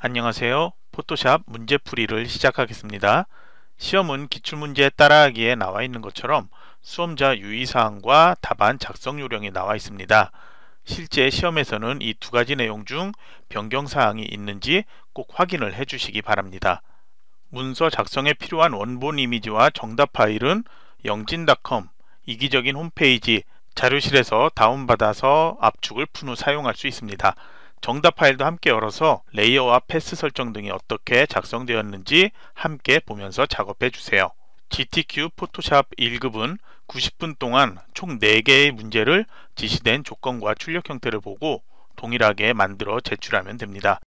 안녕하세요. 포토샵 문제풀이를 시작하겠습니다. 시험은 기출문제 따라하기에 나와 있는 것처럼 수험자 유의사항과 답안 작성 요령이 나와 있습니다. 실제 시험에서는 이 두 가지 내용 중 변경사항이 있는지 꼭 확인을 해주시기 바랍니다. 문서 작성에 필요한 원본 이미지와 정답 파일은 영진닷컴 이기적인 홈페이지 자료실에서 다운받아서 압축을 푼 후 사용할 수 있습니다. 정답 파일도 함께 열어서 레이어와 패스 설정 등이 어떻게 작성되었는지 함께 보면서 작업해 주세요. GTQ 포토샵 1급은 90분 동안 총 4개의 문제를 지시된 조건과 출력 형태를 보고 동일하게 만들어 제출하면 됩니다.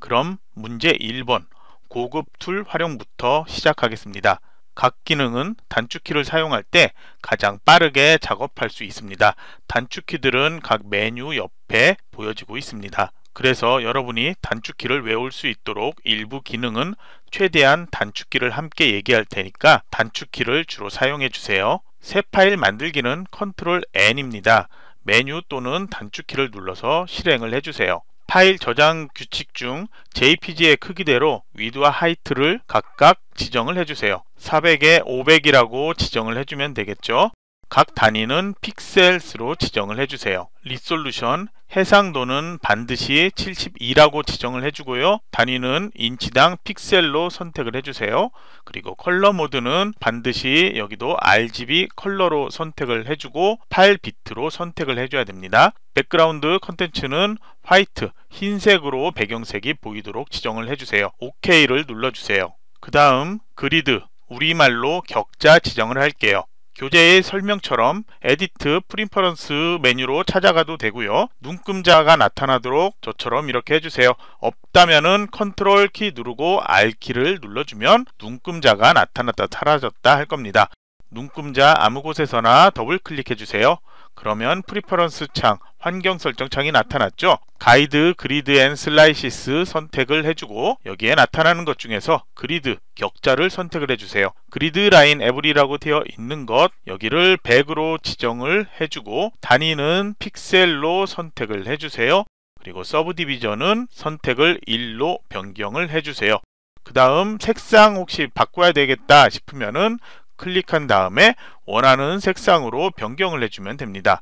그럼 문제 1번 고급 툴 활용부터 시작하겠습니다. 각 기능은 단축키를 사용할 때 가장 빠르게 작업할 수 있습니다. 단축키들은 각 메뉴 옆에 보여지고 있습니다. 그래서 여러분이 단축키를 외울 수 있도록 일부 기능은 최대한 단축키를 함께 얘기할 테니까 단축키를 주로 사용해 주세요. 새 파일 만들기는 컨트롤 N입니다. 메뉴 또는 단축키를 눌러서 실행을 해주세요. 파일 저장 규칙 중 JPG의 크기대로 위드와 하이트를 각각 지정을 해주세요. 400에 500이라고 지정을 해주면 되겠죠. 각 단위는 픽셀스로 지정을 해주세요. 리솔루션, 해상도는 반드시 72라고 지정을 해주고요. 단위는 인치당 픽셀로 선택을 해주세요. 그리고 컬러 모드는 반드시 여기도 RGB 컬러로 선택을 해주고 8비트로 선택을 해줘야 됩니다. 백그라운드 컨텐츠는 화이트, 흰색으로 배경색이 보이도록 지정을 해주세요. OK를 눌러주세요. 그 다음 그리드 우리말로 격자 지정을 할게요. 교재의 설명처럼 에디트 프린퍼런스 메뉴로 찾아가도 되고요. 눈금자가 나타나도록 저처럼 이렇게 해주세요. 없다면은 컨트롤 키 누르고 R 키를 눌러주면 눈금자가 나타났다 사라졌다 할 겁니다. 눈금자 아무 곳에서나 더블 클릭해주세요. 그러면 프리퍼런스 창 환경 설정창이 나타났죠. 가이드, 그리드 앤 슬라이시스 선택을 해주고 여기에 나타나는 것 중에서 그리드, 격자를 선택을 해주세요. 그리드 라인 에브리라고 되어 있는 것 여기를 100으로 지정을 해주고 단위는 픽셀로 선택을 해주세요. 그리고 서브 디비전은 선택을 1로 변경을 해주세요. 그 다음 색상 혹시 바꿔야 되겠다 싶으면은 클릭한 다음에 원하는 색상으로 변경을 해주면 됩니다.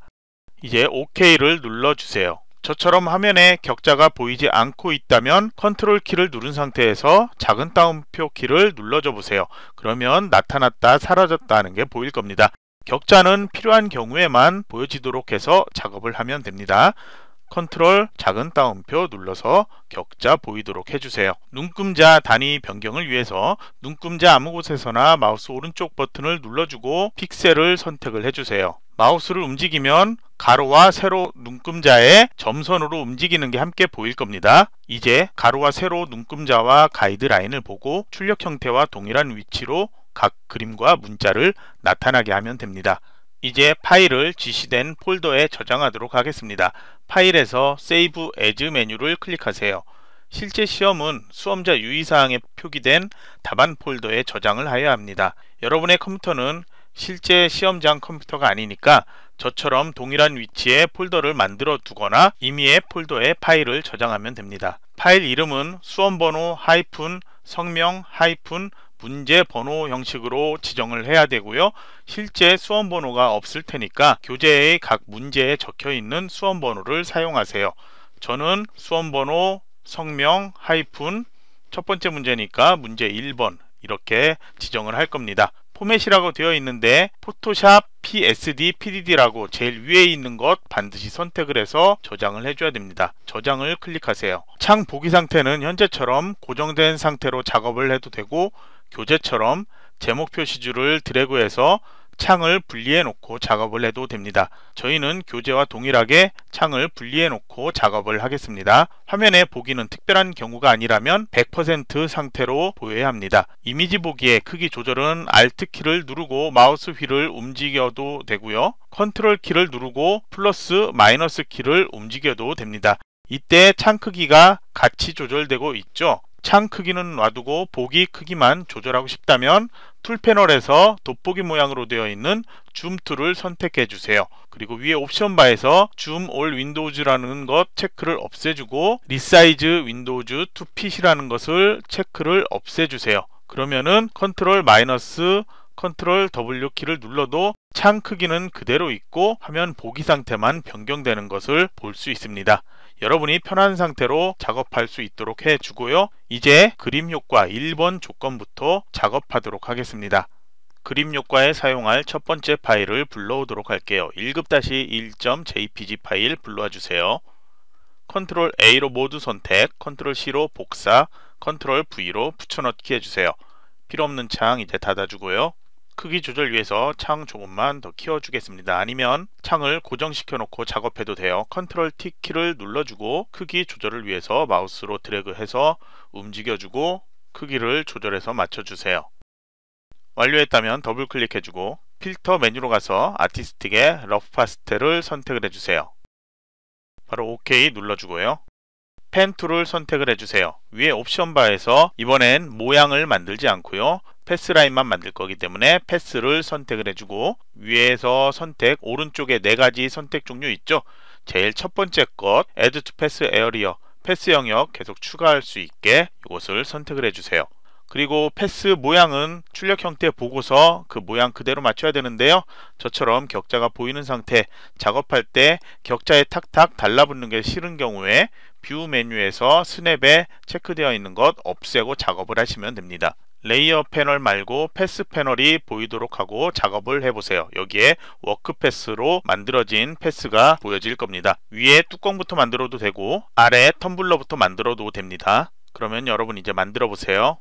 이제 OK를 눌러주세요. 저처럼 화면에 격자가 보이지 않고 있다면 컨트롤 키를 누른 상태에서 작은 따옴표 키를 눌러줘 보세요. 그러면 나타났다 사라졌다 하는 게 보일 겁니다. 격자는 필요한 경우에만 보여지도록 해서 작업을 하면 됩니다. 컨트롤 작은 따옴표 눌러서 격자 보이도록 해주세요. 눈금자 단위 변경을 위해서 눈금자 아무 곳에서나 마우스 오른쪽 버튼을 눌러주고 픽셀을 선택을 해주세요. 마우스를 움직이면 가로와 세로 눈금자의 점선으로 움직이는 게 함께 보일 겁니다. 이제 가로와 세로 눈금자와 가이드라인을 보고 출력 형태와 동일한 위치로 각 그림과 문자를 나타나게 하면 됩니다. 이제 파일을 지시된 폴더에 저장하도록 하겠습니다. 파일에서 Save As 메뉴를 클릭하세요. 실제 시험은 수험자 유의사항에 표기된 답안 폴더에 저장을 하여야 합니다. 여러분의 컴퓨터는 실제 시험장 컴퓨터가 아니니까 저처럼 동일한 위치에 폴더를 만들어 두거나 임의의 폴더에 파일을 저장하면 됩니다. 파일 이름은 수험번호 하이픈 성명 하이픈 문제 번호 형식으로 지정을 해야 되고요. 실제 수험 번호가 없을 테니까 교재의 각 문제에 적혀 있는 수험 번호를 사용하세요. 저는 수험 번호 성명 하이픈 첫 번째 문제니까 문제 1번 이렇게 지정을 할 겁니다. 포맷이라고 되어 있는데 포토샵 PSD, PDD라고 제일 위에 있는 것 반드시 선택을 해서 저장을 해줘야 됩니다. 저장을 클릭하세요. 창 보기 상태는 현재처럼 고정된 상태로 작업을 해도 되고 교재처럼 제목 표시줄을 드래그해서 창을 분리해 놓고 작업을 해도 됩니다. 저희는 교재와 동일하게 창을 분리해 놓고 작업을 하겠습니다. 화면에 보기는 특별한 경우가 아니라면 100% 상태로 보여야 합니다. 이미지 보기의 크기 조절은 Alt 키를 누르고 마우스 휠을 움직여도 되고요. Ctrl 키를 누르고 플러스 마이너스 키를 움직여도 됩니다. 이때 창 크기가 같이 조절되고 있죠. 창 크기는 놔두고 보기 크기만 조절하고 싶다면 툴 패널에서 돋보기 모양으로 되어 있는 줌 툴을 선택해 주세요. 그리고 위에 옵션 바에서 줌 올 윈도우즈라는 것 체크를 없애주고 리사이즈 윈도우즈 투핏이라는 것을 체크를 없애주세요. 그러면은 컨트롤 마이너스 컨트롤 W 키를 눌러도 창 크기는 그대로 있고 화면 보기 상태만 변경되는 것을 볼 수 있습니다. 여러분이 편한 상태로 작업할 수 있도록 해주고요. 이제 그림 효과 1번 조건부터 작업하도록 하겠습니다. 그림 효과에 사용할 첫 번째 파일을 불러오도록 할게요. 1급-1.jpg 파일 불러와 주세요. 컨트롤 A로 모두 선택, 컨트롤 C로 복사, 컨트롤 V로 붙여넣기 해주세요. 필요없는 창 이제 닫아주고요. 크기 조절 위해서 창 조금만 더 키워주겠습니다. 아니면 창을 고정시켜 놓고 작업해도 돼요. 컨트롤 T 키를 눌러주고 크기 조절을 위해서 마우스로 드래그해서 움직여주고 크기를 조절해서 맞춰주세요. 완료했다면 더블 클릭해주고 필터 메뉴로 가서 아티스틱의 러프 파스텔을 선택을 해주세요. 바로 OK 눌러주고요. 펜 툴을 선택을 해주세요. 위에 옵션 바에서 이번엔 모양을 만들지 않고요. 패스 라인만 만들 거기 때문에 패스를 선택을 해주고 위에서 선택 오른쪽에 네 가지 선택 종류 있죠. 제일 첫 번째 것 Add to Pass Area 패스 영역 계속 추가할 수 있게 이것을 선택을 해주세요. 그리고 패스 모양은 출력 형태 보고서 그 모양 그대로 맞춰야 되는데요. 저처럼 격자가 보이는 상태 작업할 때 격자에 탁탁 달라붙는 게 싫은 경우에 뷰 메뉴에서 스냅에 체크되어 있는 것 없애고 작업을 하시면 됩니다. 레이어 패널 말고 패스 패널이 보이도록 하고 작업을 해보세요. 여기에 워크 패스로 만들어진 패스가 보여질 겁니다. 위에 뚜껑부터 만들어도 되고 아래 텀블러부터 만들어도 됩니다. 그러면 여러분 이제 만들어 보세요.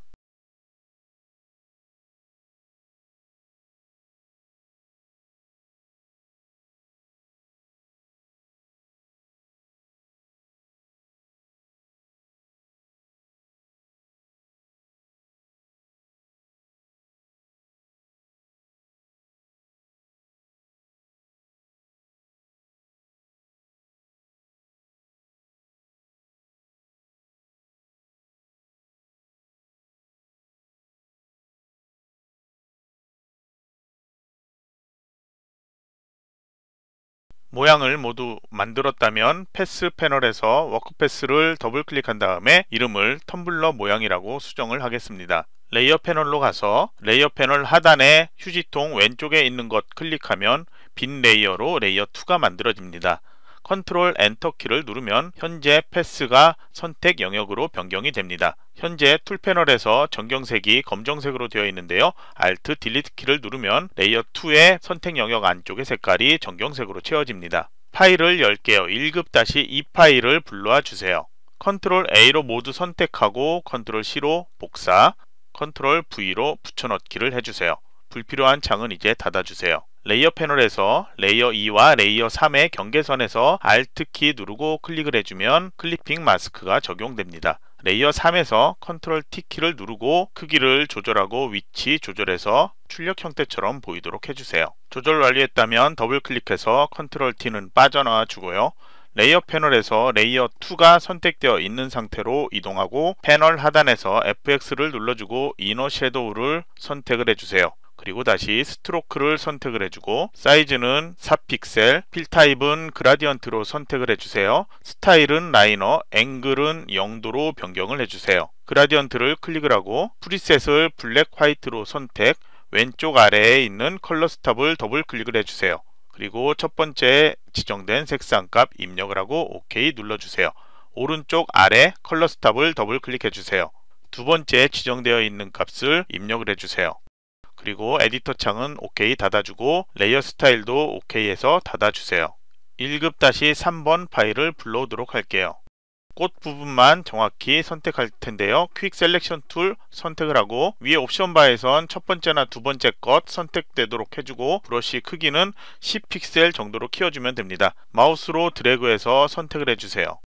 모양을 모두 만들었다면 패스 패널에서 워크패스를 더블 클릭한 다음에 이름을 텀블러 모양이라고 수정을 하겠습니다. 레이어 패널로 가서 레이어 패널 하단에 휴지통 왼쪽에 있는 것 클릭하면 빈 레이어로 레이어 2가 만들어집니다. 컨트롤 엔터 키를 누르면 현재 패스가 선택 영역으로 변경이 됩니다. 현재 툴 패널에서 전경색이 검정색으로 되어 있는데요. Alt Delete 키를 누르면 레이어 2의 선택 영역 안쪽의 색깔이 전경색으로 채워집니다. 파일을 열게요 1급 다시 이 파일을 불러와 주세요. 컨트롤 A로 모두 선택하고 컨트롤 C로 복사, 컨트롤 V로 붙여넣기를 해주세요. 불필요한 창은 이제 닫아주세요. 레이어 패널에서 레이어 2와 레이어 3의 경계선에서 Alt 키 누르고 클릭을 해주면 클리핑 마스크가 적용됩니다. 레이어 3에서 c t r l T 키를 누르고 크기를 조절하고 위치 조절해서 출력 형태처럼 보이도록 해주세요. 조절 완료했다면 더블 클릭해서 c t r l T는 빠져나와 주고요. 레이어 패널에서 레이어 2가 선택되어 있는 상태로 이동하고 패널 하단에서 FX를 눌러주고 이너 섀도우를 선택을 해주세요. 그리고 다시 스트로크를 선택을 해주고 사이즈는 4픽셀, 필 타입은 그라디언트로 선택을 해주세요. 스타일은 라이너, 앵글은 0도로 변경을 해주세요. 그라디언트를 클릭을 하고 프리셋을 블랙 화이트로 선택, 왼쪽 아래에 있는 컬러 스탑을 더블 클릭을 해주세요. 그리고 첫 번째 지정된 색상 값 입력을 하고 OK 눌러주세요. 오른쪽 아래 컬러 스탑을 더블 클릭해주세요. 두 번째 지정되어 있는 값을 입력을 해주세요. 그리고 에디터 창은 OK 닫아주고 레이어 스타일도 OK 해서 닫아주세요. 1급-3번 다시 파일을 불러오도록 할게요. 꽃 부분만 정확히 선택할 텐데요. 퀵 셀렉션 툴 선택을 하고 위에 옵션 바에선 첫 번째나 두 번째 것 선택되도록 해주고 브러쉬 크기는 10픽셀 정도로 키워주면 됩니다. 마우스로 드래그해서 선택을 해주세요.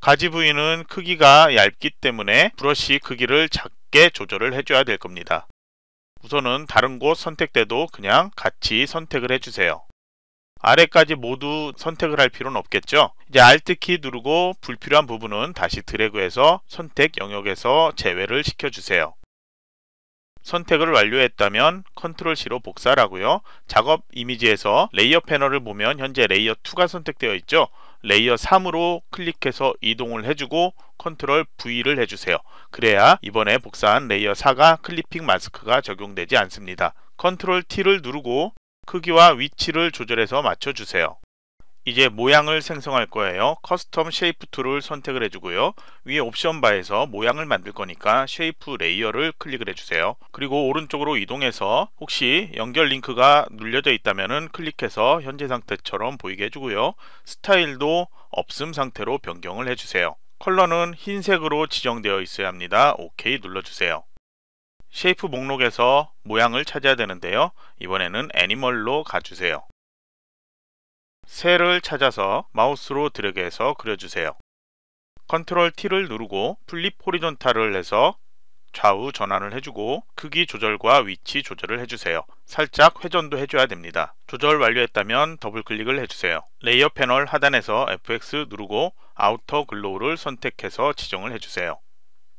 가지 부위는 크기가 얇기 때문에 브러쉬 크기를 작게 맞게 조절을 해줘야 될 겁니다. 우선은 다른 곳선택때도 그냥 같이 선택을 해주세요. 아래까지 모두 선택을 할 필요는 없겠죠. 이제 Alt키 누르고 불필요한 부분은 다시 드래그해서 선택 영역에서 제외를 시켜주세요. 선택을 완료했다면 컨트롤 C로 복사하고요. 작업 이미지에서 레이어 패널을 보면 현재 레이어 2가 선택되어 있죠. 레이어 3으로 클릭해서 이동을 해주고 컨트롤 V를 해주세요. 그래야 이번에 복사한 레이어 4가 클리핑 마스크가 적용되지 않습니다. 컨트롤 T를 누르고 크기와 위치를 조절해서 맞춰주세요. 이제 모양을 생성할 거예요. 커스텀 쉐이프 툴을 선택을 해주고요. 위에 옵션 바에서 모양을 만들 거니까 쉐이프 레이어를 클릭을 해주세요. 그리고 오른쪽으로 이동해서 혹시 연결 링크가 눌려져 있다면 클릭해서 현재 상태처럼 보이게 해주고요. 스타일도 없음 상태로 변경을 해주세요. 컬러는 흰색으로 지정되어 있어야 합니다. OK 눌러주세요. 쉐이프 목록에서 모양을 찾아야 되는데요. 이번에는 애니멀로 가주세요. 새를 찾아서 마우스로 드래그해서 그려주세요. 컨트롤 T를 누르고 플립 호리존탈을 해서 좌우 전환을 해주고 크기 조절과 위치 조절을 해주세요. 살짝 회전도 해줘야 됩니다. 조절 완료했다면 더블클릭을 해주세요. 레이어 패널 하단에서 FX 누르고 아우터 글로우를 선택해서 지정을 해주세요.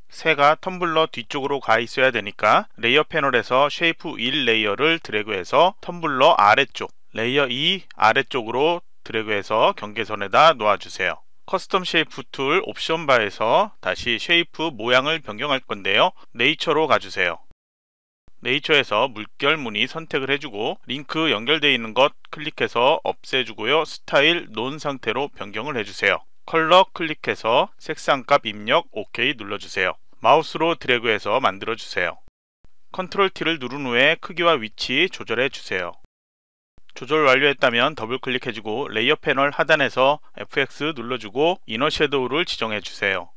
새가 텀블러 뒤쪽으로 가 있어야 되니까 레이어 패널에서 쉐이프 1 레이어를 드래그해서 텀블러 아래쪽 레이어 2 e 아래쪽으로 드래그해서 경계선에다 놓아주세요. 커스텀 쉐이프 툴 옵션 바에서 다시 쉐이프 모양을 변경할 건데요. 네이처로 가주세요. 네이처에서 물결 무늬 선택을 해주고 링크 연결되어 있는 것 클릭해서 없애주고요. 스타일 논 상태로 변경을 해주세요. 컬러 클릭해서 색상값 입력 OK 눌러주세요. 마우스로 드래그해서 만들어주세요. 컨트롤 T를 누른 후에 크기와 위치 조절해주세요. 조절 완료했다면 더블 클릭해주고 레이어 패널 하단에서 FX 눌러주고 이너 섀도우를 지정해주세요.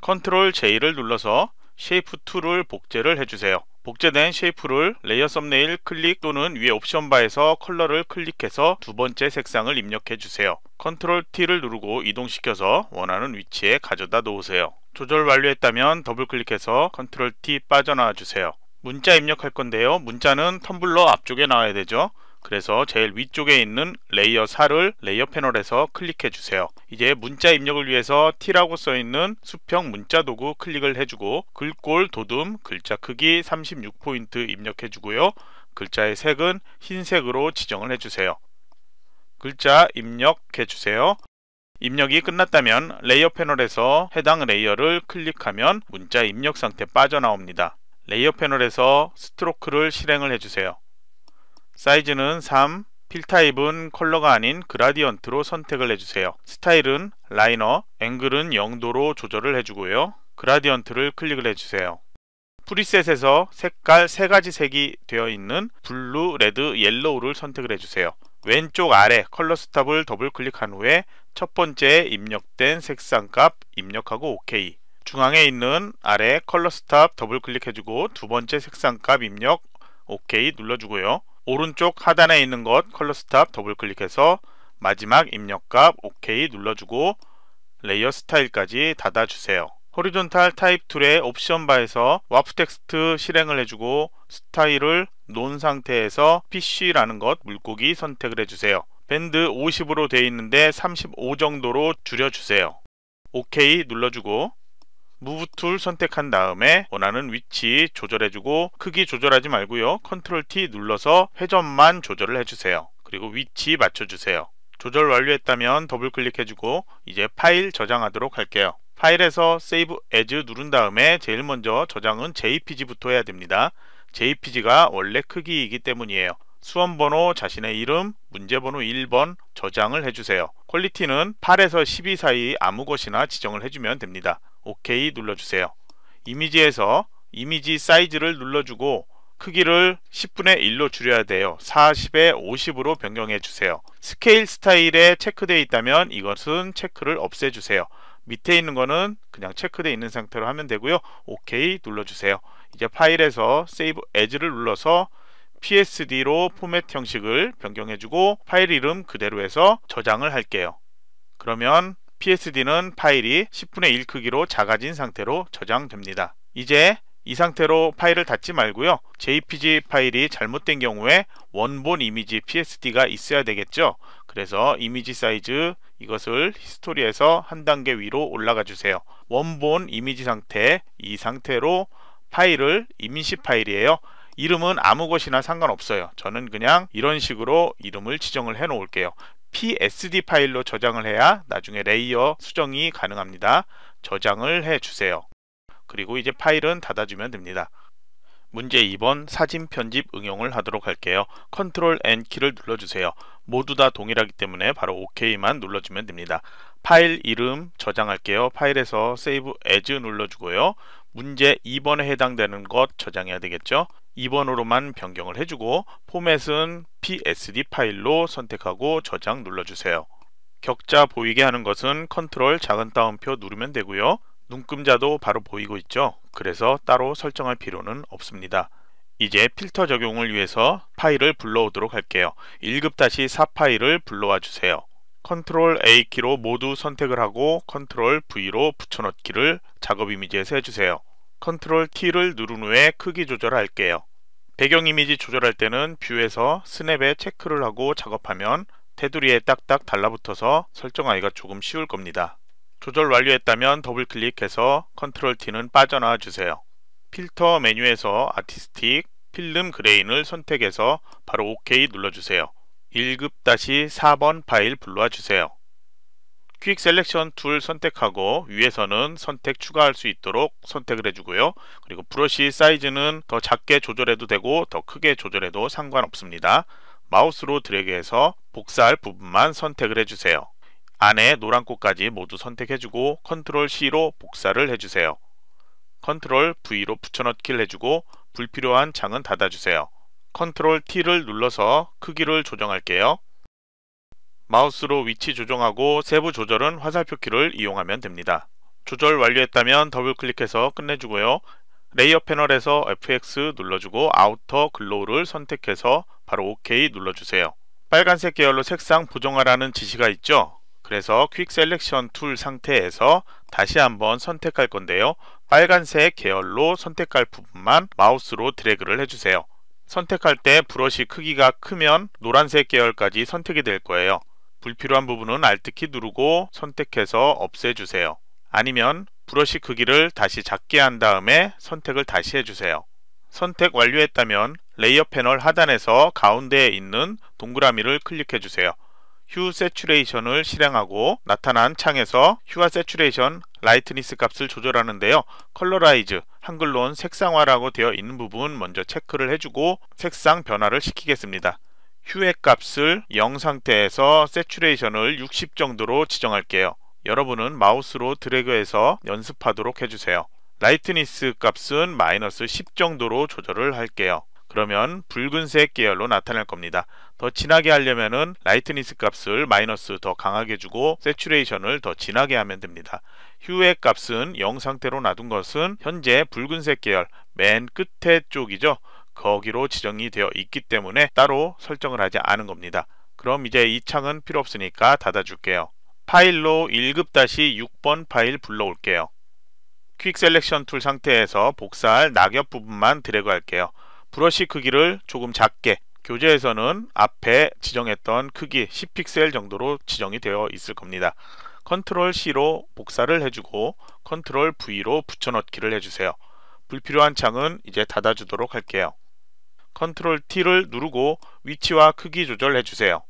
컨트롤 J를 눌러서 쉐이프 툴을 복제를 해주세요. 복제된 쉐이프를 레이어 썸네일 클릭 또는 위에 옵션 바에서 컬러를 클릭해서 두 번째 색상을 입력해 주세요. 컨트롤 T를 누르고 이동시켜서 원하는 위치에 가져다 놓으세요. 조절 완료했다면 더블 클릭해서 컨트롤 T 빠져나와 주세요. 문자 입력할 건데요. 문자는 텀블러 앞쪽에 나와야 되죠. 그래서 제일 위쪽에 있는 레이어 4를 레이어 패널에서 클릭해 주세요. 이제 문자 입력을 위해서 T라고 써 있는 수평 문자 도구 클릭을 해주고 글꼴 도둠 글자 크기 36포인트 입력해 주고요. 글자의 색은 흰색으로 지정을 해주세요. 글자 입력해 주세요. 입력이 끝났다면 레이어 패널에서 해당 레이어를 클릭하면 문자 입력 상태 빠져나옵니다. 레이어 패널에서 스트로크를 실행을 해주세요. 사이즈는 3, 필 타입은 컬러가 아닌 그라디언트로 선택을 해주세요. 스타일은 라이너, 앵글은 0도로 조절을 해주고요. 그라디언트를 클릭을 해주세요. 프리셋에서 색깔 3가지 색이 되어 있는 블루, 레드, 옐로우를 선택을 해주세요. 왼쪽 아래 컬러 스탑을 더블 클릭한 후에 첫 번째 입력된 색상 값 입력하고 OK 중앙에 있는 아래 컬러 스탑 더블 클릭해주고 두 번째 색상 값 입력 OK 눌러주고요. 오른쪽 하단에 있는 것 컬러 스탑 더블 클릭해서 마지막 입력값 OK 눌러주고 레이어 스타일까지 닫아주세요. 호리존탈 타입 툴의 옵션 바에서 와프 텍스트 실행을 해주고 스타일을 논 상태에서 PC라는 것 물고기 선택을 해주세요. 밴드 50으로 되어 있는데 35 정도로 줄여주세요. OK 눌러주고 무브 툴 선택한 다음에 원하는 위치 조절해주고 크기 조절하지 말고요. 컨트롤 T 눌러서 회전만 조절을 해주세요. 그리고 위치 맞춰주세요. 조절 완료했다면 더블 클릭해주고 이제 파일 저장하도록 할게요. 파일에서 Save As 누른 다음에 제일 먼저 저장은 JPG부터 해야 됩니다. JPG가 원래 크기이기 때문이에요. 수험번호, 자신의 이름, 문제번호 1번 저장을 해주세요. 퀄리티는 8에서 12 사이 아무 것이나 지정을 해주면 됩니다. OK 눌러주세요. 이미지에서 이미지 사이즈를 눌러주고 크기를 10분의 1로 줄여야 돼요. 40에 50으로 변경해 주세요. 스케일 스타일에 체크되어 있다면 이것은 체크를 없애주세요. 밑에 있는 거는 그냥 체크되어 있는 상태로 하면 되고요. OK 눌러주세요. 이제 파일에서 Save As를 눌러서 PSD로 포맷 형식을 변경해주고 파일 이름 그대로 해서 저장을 할게요. 그러면 PSD는 파일이 10분의 1 크기로 작아진 상태로 저장됩니다. 이제 이 상태로 파일을 닫지 말고요. JPG 파일이 잘못된 경우에 원본 이미지 PSD가 있어야 되겠죠. 그래서 이미지 사이즈 이것을 히스토리에서 한 단계 위로 올라가 주세요. 원본 이미지 상태 이 상태로 파일을 임시 파일이에요. 이름은 아무 것이나 상관없어요. 저는 그냥 이런 식으로 이름을 지정을 해 놓을게요. PSD 파일로 저장을 해야 나중에 레이어 수정이 가능합니다. 저장을 해주세요. 그리고 이제 파일은 닫아주면 됩니다. 문제 2번 사진 편집 응용을 하도록 할게요. 컨트롤 N 키를 눌러주세요. 모두 다 동일하기 때문에 바로 OK만 눌러주면 됩니다. 파일 이름 저장할게요. 파일에서 Save As 눌러주고요. 문제 2번에 해당되는 것 저장해야 되겠죠. 2번으로만 변경을 해주고 포맷은 psd 파일로 선택하고 저장 눌러주세요. 격자 보이게 하는 것은 컨트롤 작은 따옴표 누르면 되고요. 눈금자도 바로 보이고 있죠. 그래서 따로 설정할 필요는 없습니다. 이제 필터 적용을 위해서 파일을 불러오도록 할게요. 1급-4 다시 파일을 불러와 주세요. 컨트롤 A 키로 모두 선택을 하고 컨트롤 V로 붙여넣기를 작업 이미지에서 해주세요. 컨트롤 T를 누른 후에 크기 조절할게요. 배경 이미지 조절할 때는 뷰에서 스냅에 체크를 하고 작업하면 테두리에 딱딱 달라붙어서 설정하기가 조금 쉬울 겁니다. 조절 완료했다면 더블 클릭해서 컨트롤 T는 빠져나와 주세요. 필터 메뉴에서 아티스틱, 필름 그레인을 선택해서 바로 OK 눌러주세요. 1급-4번 다시 파일 불러와 주세요. 퀵 셀렉션 툴 선택하고 위에서는 선택 추가할 수 있도록 선택을 해주고요. 그리고 브러쉬 사이즈는 더 작게 조절해도 되고 더 크게 조절해도 상관없습니다. 마우스로 드래그해서 복사할 부분만 선택을 해주세요. 안에 노란 꽃까지 모두 선택해주고 컨트롤 C로 복사를 해주세요. 컨트롤 V로 붙여넣기를 해주고 불필요한 창은 닫아주세요. 컨트롤 T를 눌러서 크기를 조정할게요. 마우스로 위치 조정하고 세부 조절은 화살표 키를 이용하면 됩니다. 조절 완료했다면 더블 클릭해서 끝내주고요. 레이어 패널에서 FX 눌러주고 아우터 글로우를 선택해서 바로 OK 눌러주세요. 빨간색 계열로 색상 보정하라는 지시가 있죠? 그래서 퀵 셀렉션 툴 상태에서 다시 한번 선택할 건데요. 빨간색 계열로 선택할 부분만 마우스로 드래그를 해주세요. 선택할 때 브러쉬 크기가 크면 노란색 계열까지 선택이 될 거예요. 불필요한 부분은 Alt키 누르고 선택해서 없애주세요. 아니면 브러쉬 크기를 다시 작게 한 다음에 선택을 다시 해주세요. 선택 완료했다면 레이어 패널 하단에서 가운데에 있는 동그라미를 클릭해주세요. 휴 세츄레이션을 실행하고 나타난 창에서 휴와 세츄레이션 라이트니스 값을 조절하는데요. 컬러라이즈, 한글로는 색상화라고 되어 있는 부분 먼저 체크를 해주고 색상 변화를 시키겠습니다. 휴의 값을 0 상태에서 세츄레이션을 60 정도로 지정할게요. 여러분은 마우스로 드래그해서 연습하도록 해주세요. 라이트니스 값은 마이너스 10 정도로 조절을 할게요. 그러면 붉은색 계열로 나타날 겁니다. 더 진하게 하려면 라이트니스 값을 마이너스 더 강하게 주고 세츄레이션을 더 진하게 하면 됩니다. 휴의 값은 0 상태로 놔둔 것은 현재 붉은색 계열 맨 끝에 쪽이죠. 거기로 지정이 되어 있기 때문에 따로 설정을 하지 않은 겁니다. 그럼 이제 이 창은 필요 없으니까 닫아줄게요. 파일로 1급-6번 파일 불러올게요. 퀵 셀렉션 툴 상태에서 복사할 낙엽 부분만 드래그 할게요. 브러쉬 크기를 조금 작게 교재에서는 앞에 지정했던 크기 10픽셀 정도로 지정이 되어 있을 겁니다. 컨트롤 C로 복사를 해주고 컨트롤 V로 붙여넣기를 해주세요. 불필요한 창은 이제 닫아주도록 할게요. 컨트롤 T를 누르고 위치와 크기 조절해 주세요.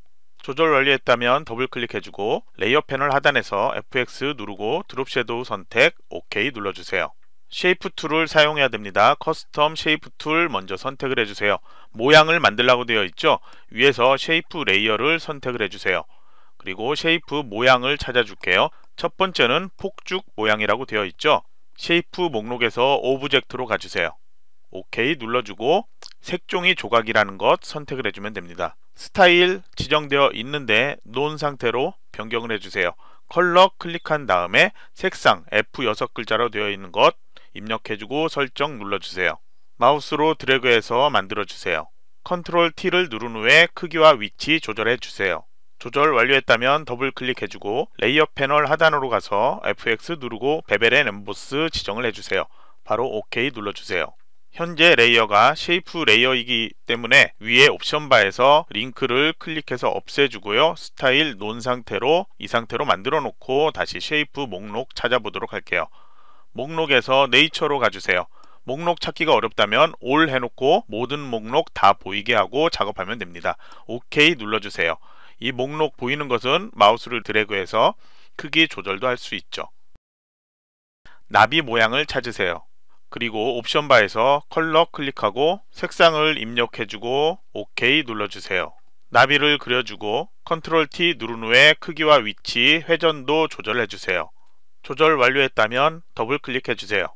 조절 완료했다면 더블 클릭해주고 레이어 패널 하단에서 FX 누르고 드롭 섀도우 선택 OK 눌러주세요. 쉐이프 툴을 사용해야 됩니다. 커스텀 쉐이프 툴 먼저 선택을 해주세요. 모양을 만들라고 되어 있죠? 위에서 쉐이프 레이어를 선택을 해주세요. 그리고 쉐이프 모양을 찾아줄게요. 첫 번째는 폭죽 모양이라고 되어 있죠? 쉐이프 목록에서 오브젝트로 가주세요. OK 눌러주고 색종이 조각이라는 것 선택을 해주면 됩니다. 스타일 지정되어 있는데 논 상태로 변경을 해주세요. 컬러 클릭한 다음에 색상 F6글자로 되어 있는 것 입력해주고 설정 눌러주세요. 마우스로 드래그해서 만들어주세요. 컨트롤 T를 누른 후에 크기와 위치 조절해주세요. 조절 완료했다면 더블 클릭해주고 레이어 패널 하단으로 가서 FX 누르고 베벨의 엠보스 지정을 해주세요. 바로 OK 눌러주세요. 현재 레이어가 쉐이프 레이어이기 때문에 위에 옵션 바에서 링크를 클릭해서 없애주고요. 스타일 논 상태로 이 상태로 만들어 놓고 다시 쉐이프 목록 찾아보도록 할게요. 목록에서 네이처로 가주세요. 목록 찾기가 어렵다면 올 해놓고 모든 목록 다 보이게 하고 작업하면 됩니다. OK 눌러주세요. 이 목록 보이는 것은 마우스를 드래그해서 크기 조절도 할 수 있죠. 나비 모양을 찾으세요. 그리고 옵션 바에서 컬러 클릭하고 색상을 입력해주고 OK 눌러주세요. 나비를 그려주고 컨트롤 T 누른 후에 크기와 위치, 회전도 조절해주세요. 조절 완료했다면 더블 클릭해주세요.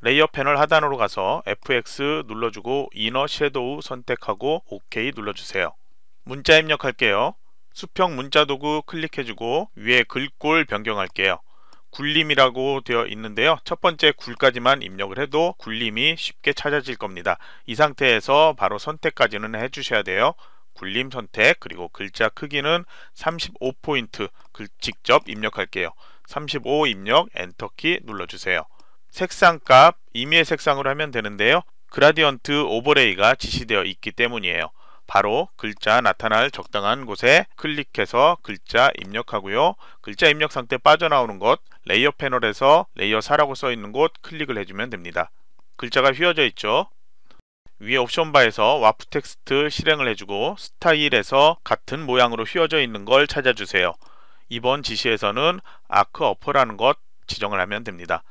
레이어 패널 하단으로 가서 FX 눌러주고 이너 섀도우 선택하고 OK 눌러주세요. 문자 입력할게요. 수평 문자 도구 클릭해주고 위에 글꼴 변경할게요. 굴림이라고 되어 있는데요. 첫 번째 굴까지만 입력을 해도 굴림이 쉽게 찾아질 겁니다. 이 상태에서 바로 선택까지는 해주셔야 돼요. 굴림 선택 그리고 글자 크기는 35포인트 직접 입력할게요. 35 입력 엔터키 눌러주세요. 색상값 임의의 색상으로 하면 되는데요. 그라디언트 오버레이가 지시되어 있기 때문이에요. 바로 글자 나타날 적당한 곳에 클릭해서 글자 입력하고요. 글자 입력 상태 빠져나오는 것 레이어 패널에서 레이어 4라고 써있는 곳 클릭을 해주면 됩니다. 글자가 휘어져 있죠. 위에 옵션 바에서 와프 텍스트 실행을 해주고 스타일에서 같은 모양으로 휘어져 있는 걸 찾아주세요. 이번 지시에서는 아크 어퍼라는 것 지정을 하면 됩니다.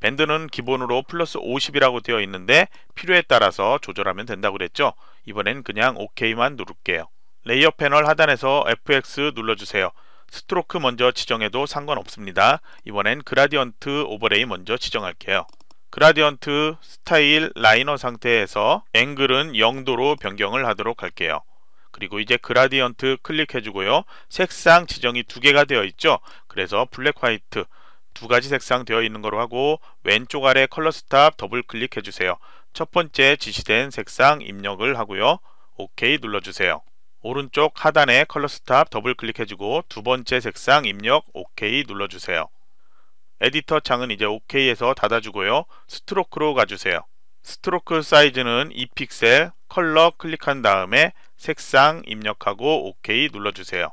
밴드는 기본으로 플러스 50이라고 되어 있는데 필요에 따라서 조절하면 된다고 그랬죠. 이번엔 그냥 OK만 누를게요. 레이어 패널 하단에서 FX 눌러주세요. 스트로크 먼저 지정해도 상관없습니다. 이번엔 그라디언트 오버레이 먼저 지정할게요. 그라디언트 스타일 라이너 상태에서 앵글은 0도로 변경을 하도록 할게요. 그리고 이제 그라디언트 클릭해주고요. 색상 지정이 두 개가 되어 있죠. 그래서 블랙 화이트 두 가지 색상 되어 있는 거로 하고 왼쪽 아래 컬러 스탑 더블 클릭해주세요. 첫 번째 지시된 색상 입력을 하고요. OK 눌러주세요. 오른쪽 하단에 컬러 스탑 더블 클릭해주고 두 번째 색상 입력 OK 눌러주세요. 에디터 창은 이제 OK에서 닫아주고요. 스트로크로 가주세요. 스트로크 사이즈는 2픽셀 컬러 클릭한 다음에 색상 입력하고 OK 눌러주세요.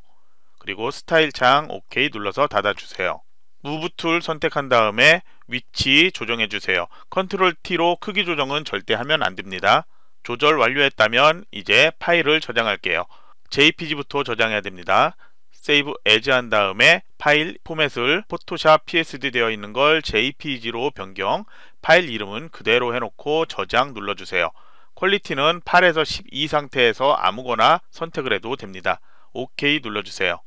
그리고 스타일 창 OK 눌러서 닫아주세요. 무브 툴 선택한 다음에 위치 조정해 주세요. 컨트롤 T로 크기 조정은 절대 하면 안 됩니다. 조절 완료했다면 이제 파일을 저장할게요. JPG부터 저장해야 됩니다. 세이브 as 한 다음에 파일 포맷을 포토샵 PSD 되어 있는 걸 JPG로 변경, 파일 이름은 그대로 해놓고 저장 눌러주세요. 퀄리티는 8에서 12 상태에서 아무거나 선택을 해도 됩니다. OK 눌러주세요.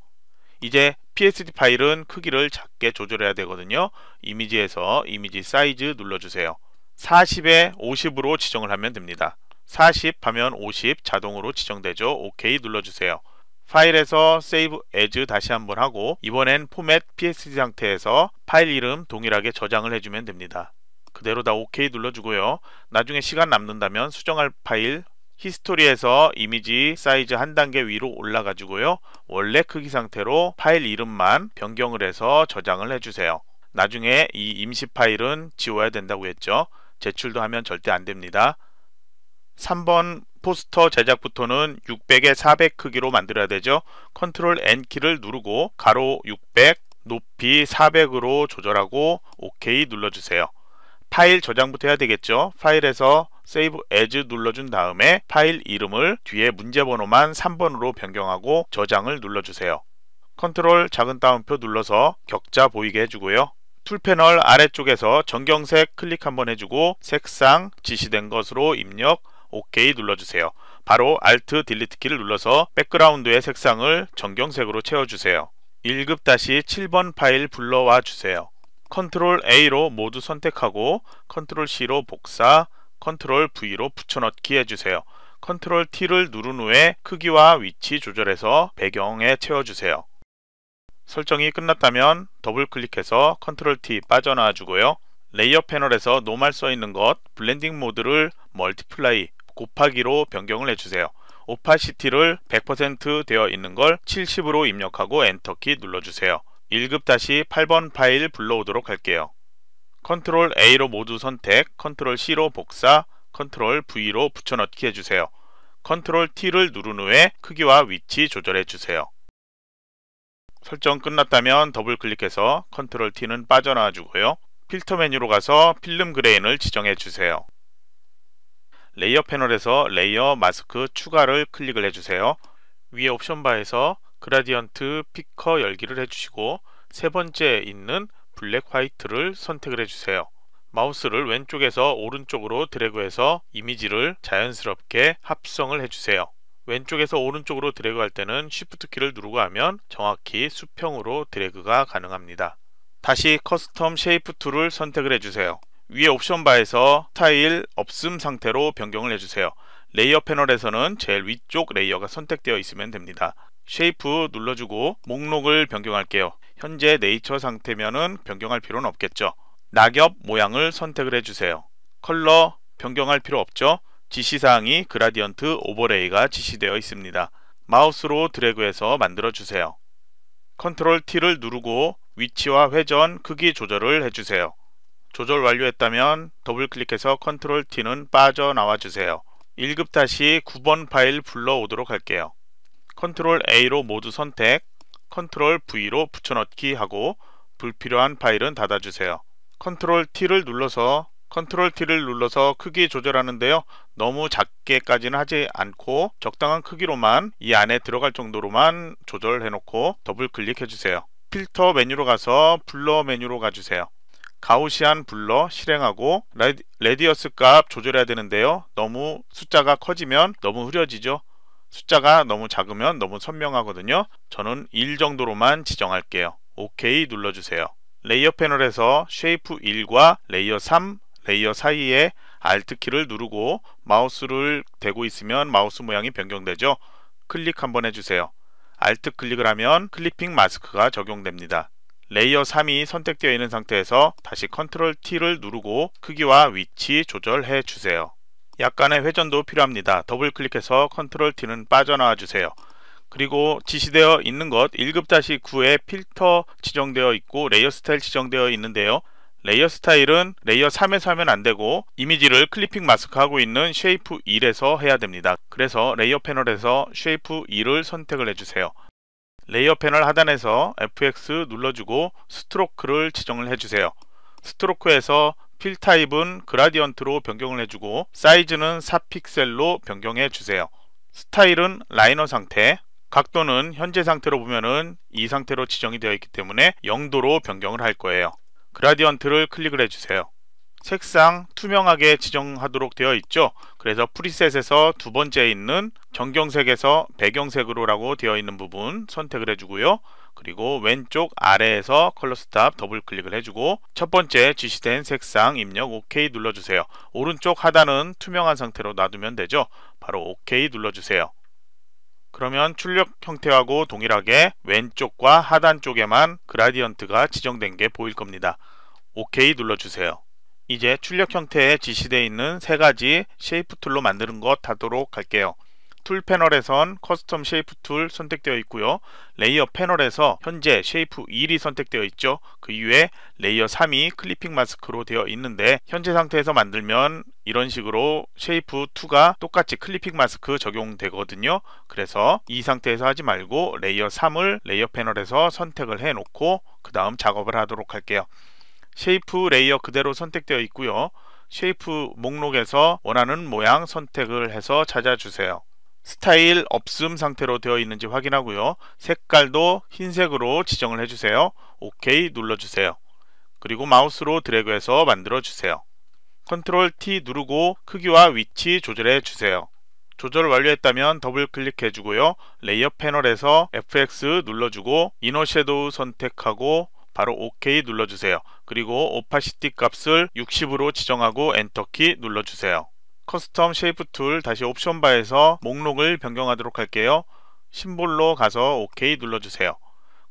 이제 PSD 파일은 크기를 작게 조절해야 되거든요. 이미지에서 이미지 사이즈 눌러주세요. 40에 50으로 지정을 하면 됩니다. 40 하면 50 자동으로 지정되죠. OK 눌러주세요. 파일에서 Save As 다시 한번 하고 이번엔 포맷 PSD 상태에서 파일 이름 동일하게 저장을 해주면 됩니다. 그대로 다 OK 눌러주고요. 나중에 시간 남는다면 수정할 파일 히스토리에서 이미지 사이즈 한 단계 위로 올라가지고요. 원래 크기 상태로 파일 이름만 변경을 해서 저장을 해주세요. 나중에 이 임시 파일은 지워야 된다고 했죠. 제출도 하면 절대 안 됩니다. 3번 포스터 제작부터는 600에 400 크기로 만들어야 되죠. 컨트롤 N 키를 누르고 가로 600, 높이 400으로 조절하고 OK 눌러주세요. 파일 저장부터 해야 되겠죠. 파일에서 Save As 눌러준 다음에 파일 이름을 뒤에 문제번호만 3번으로 변경하고 저장을 눌러주세요. 컨트롤 작은 따옴표 눌러서 격자 보이게 해주고요. 툴 패널 아래쪽에서 전경색 클릭 한번 해주고 색상 지시된 것으로 입력 OK 눌러주세요. 바로 Alt 딜리트 키를 눌러서 백그라운드의 색상을 전경색으로 채워주세요. 1급 다시 7번 파일 불러와 주세요. 컨트롤 A로 모두 선택하고 컨트롤 C로 복사, 컨트롤 V로 붙여넣기 해주세요. 컨트롤 T를 누른 후에 크기와 위치 조절해서 배경에 채워주세요. 설정이 끝났다면 더블 클릭해서 컨트롤 T 빠져나와 주고요. 레이어 패널에서 노말 써있는 것, 블렌딩 모드를 멀티플라이, 곱하기로 변경을 해주세요. 오파시티를 100% 되어 있는 걸 70으로 입력하고 엔터키 눌러주세요. 1급 다시 8번 파일 불러오도록 할게요. 컨트롤 A로 모두 선택, 컨트롤 C로 복사, 컨트롤 V로 붙여넣기 해주세요. 컨트롤 T를 누른 후에 크기와 위치 조절해주세요. 설정 끝났다면 더블 클릭해서 컨트롤 T는 빠져나와 주고요. 필터 메뉴로 가서 필름 그레인을 지정해 주세요. 레이어 패널에서 레이어 마스크 추가를 클릭을 해주세요. 위에 옵션 바에서 그라디언트 피커 열기를 해주시고 세번째 있는 블랙 화이트를 선택을 해주세요. 마우스를 왼쪽에서 오른쪽으로 드래그해서 이미지를 자연스럽게 합성을 해주세요. 왼쪽에서 오른쪽으로 드래그할 때는 Shift 키를 누르고 하면 정확히 수평으로 드래그가 가능합니다. 다시 커스텀 쉐이프 툴을 선택을 해주세요. 위에 옵션 바에서 스타일 없음 상태로 변경을 해주세요. 레이어 패널에서는 제일 위쪽 레이어가 선택되어 있으면 됩니다. 쉐이프 눌러주고 목록을 변경할게요. 현재 네이처 상태면은 변경할 필요는 없겠죠. 낙엽 모양을 선택을 해주세요. 컬러 변경할 필요 없죠. 지시사항이 그라디언트 오버레이가 지시되어 있습니다. 마우스로 드래그해서 만들어주세요. 컨트롤 T를 누르고 위치와 회전, 크기 조절을 해주세요. 조절 완료했다면 더블클릭해서 컨트롤 T는 빠져나와주세요. 1급 다시 9번 파일 불러오도록 할게요. 컨트롤 A로 모두 선택, 컨트롤 V로 붙여넣기 하고 불필요한 파일은 닫아주세요. 컨트롤 T를 눌러서 컨트롤 T를 눌러서 크기 조절하는데요. 너무 작게까지는 하지 않고 적당한 크기로만 이 안에 들어갈 정도로만 조절해 놓고 더블 클릭해 주세요. 필터 메뉴로 가서 블러 메뉴로 가주세요. 가우시안 블러 실행하고 레디어스 값 조절해야 되는데요. 너무 숫자가 커지면 너무 흐려지죠. 숫자가 너무 작으면 너무 선명하거든요. 저는 1 정도로만 지정할게요. OK 눌러주세요. 레이어 패널에서 쉐이프 1과 레이어 3, 레이어 사이에 Alt 키를 누르고 마우스를 대고 있으면 마우스 모양이 변경되죠. 클릭 한번 해주세요. Alt 클릭을 하면 클리핑 마스크가 적용됩니다. 레이어 3이 선택되어 있는 상태에서 다시 Ctrl T를 누르고 크기와 위치 조절해 주세요. 약간의 회전도 필요합니다. 더블 클릭해서 컨트롤 T는 빠져나와 주세요. 그리고 지시되어 있는 것 1급-9에 다시 필터 지정되어 있고 레이어 스타일 지정되어 있는데요. 레이어 스타일은 레이어 3에서 하면 안되고 이미지를 클리핑 마스크하고 있는 쉐이프 1에서 해야 됩니다. 그래서 레이어 패널에서 쉐이프 2를 선택을 해주세요. 레이어 패널 하단에서 FX 눌러주고 스트로크를 지정을 해주세요. 스트로크에서 필 타입은 그라디언트로 변경을 해주고 사이즈는 4픽셀로 변경해 주세요. 스타일은 라이너 상태, 각도는 현재 상태로 보면은 이 상태로 지정이 되어 있기 때문에 0도로 변경을 할 거예요. 그라디언트를 클릭을 해주세요. 색상 투명하게 지정하도록 되어 있죠. 그래서 프리셋에서 두 번째에 있는 전경색에서 배경색으로 라고 되어 있는 부분 선택을 해주고요. 그리고 왼쪽 아래에서 컬러 스탑 더블 클릭을 해주고 첫 번째 지시된 색상 입력 OK 눌러주세요. 오른쪽 하단은 투명한 상태로 놔두면 되죠. 바로 OK 눌러주세요. 그러면 출력 형태하고 동일하게 왼쪽과 하단 쪽에만 그라디언트가 지정된 게 보일 겁니다. OK 눌러주세요. 이제 출력 형태에 지시되어 있는 세 가지 쉐이프 툴로 만드는 것 하도록 할게요. 툴 패널에선 커스텀 쉐이프 툴 선택되어 있고요. 레이어 패널에서 현재 쉐이프 1이 선택되어 있죠. 그이후에 레이어 3이 클리핑 마스크로 되어 있는데 현재 상태에서 만들면 이런 식으로 쉐이프 2가 똑같이 클리핑 마스크 적용되거든요. 그래서 이 상태에서 하지 말고 레이어 3을 레이어 패널에서 선택을 해 놓고 그 다음 작업을 하도록 할게요. 쉐이프 레이어 그대로 선택되어 있고요. 쉐이프 목록에서 원하는 모양 선택을 해서 찾아주세요. 스타일 없음 상태로 되어 있는지 확인하고요. 색깔도 흰색으로 지정을 해주세요. OK 눌러주세요. 그리고 마우스로 드래그해서 만들어주세요. 컨트롤 T 누르고 크기와 위치 조절해 주세요. 조절 완료했다면 더블 클릭해 주고요. 레이어 패널에서 FX 눌러주고 이너 섀도우 선택하고 바로 OK 눌러주세요. 그리고 오파시티 값을 60으로 지정하고 엔터키 눌러주세요. 커스텀 쉐이프 툴 다시 옵션 바에서 목록을 변경하도록 할게요. 심볼로 가서 OK 눌러주세요.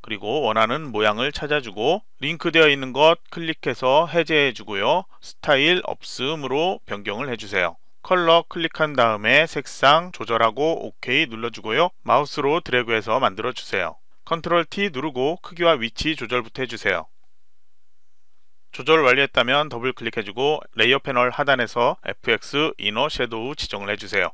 그리고 원하는 모양을 찾아주고 링크되어 있는 것 클릭해서 해제해주고요. 스타일 없음으로 변경을 해주세요. 컬러 클릭한 다음에 색상 조절하고 OK 눌러주고요. 마우스로 드래그해서 만들어주세요. 컨트롤 T 누르고 크기와 위치 조절부터 해주세요. 조절 완료했다면 더블 클릭해주고 레이어 패널 하단에서 FX 이너 섀도우 지정을 해주세요.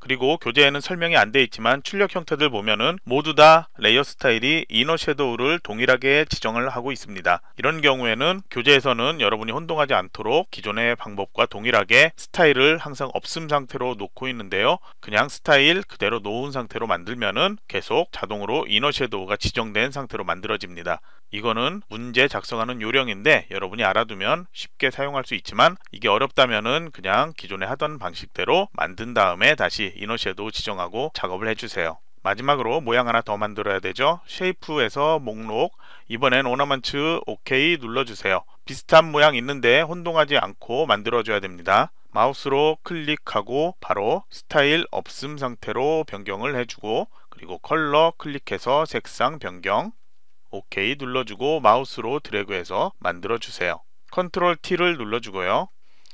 그리고 교재에는 설명이 안 돼 있지만 출력 형태들 보면은 모두 다 레이어 스타일이 이너 섀도우를 동일하게 지정을 하고 있습니다. 이런 경우에는 교재에서는 여러분이 혼동하지 않도록 기존의 방법과 동일하게 스타일을 항상 없음 상태로 놓고 있는데요. 그냥 스타일 그대로 놓은 상태로 만들면은 계속 자동으로 이너 섀도우가 지정된 상태로 만들어집니다. 이거는 문제 작성하는 요령인데 여러분이 알아두면 쉽게 사용할 수 있지만 이게 어렵다면은 그냥 기존에 하던 방식대로 만든 다음에 다시 이너쉐도우 지정하고 작업을 해주세요. 마지막으로 모양 하나 더 만들어야 되죠 쉐이프에서 목록 이번엔 오너먼츠 OK 눌러주세요 비슷한 모양 있는데 혼동하지 않고 만들어줘야 됩니다 마우스로 클릭하고 바로 스타일 없음 상태로 변경을 해주고 그리고 컬러 클릭해서 색상 변경 OK 눌러주고 마우스로 드래그해서 만들어주세요. 컨트롤 T를 눌러주고요.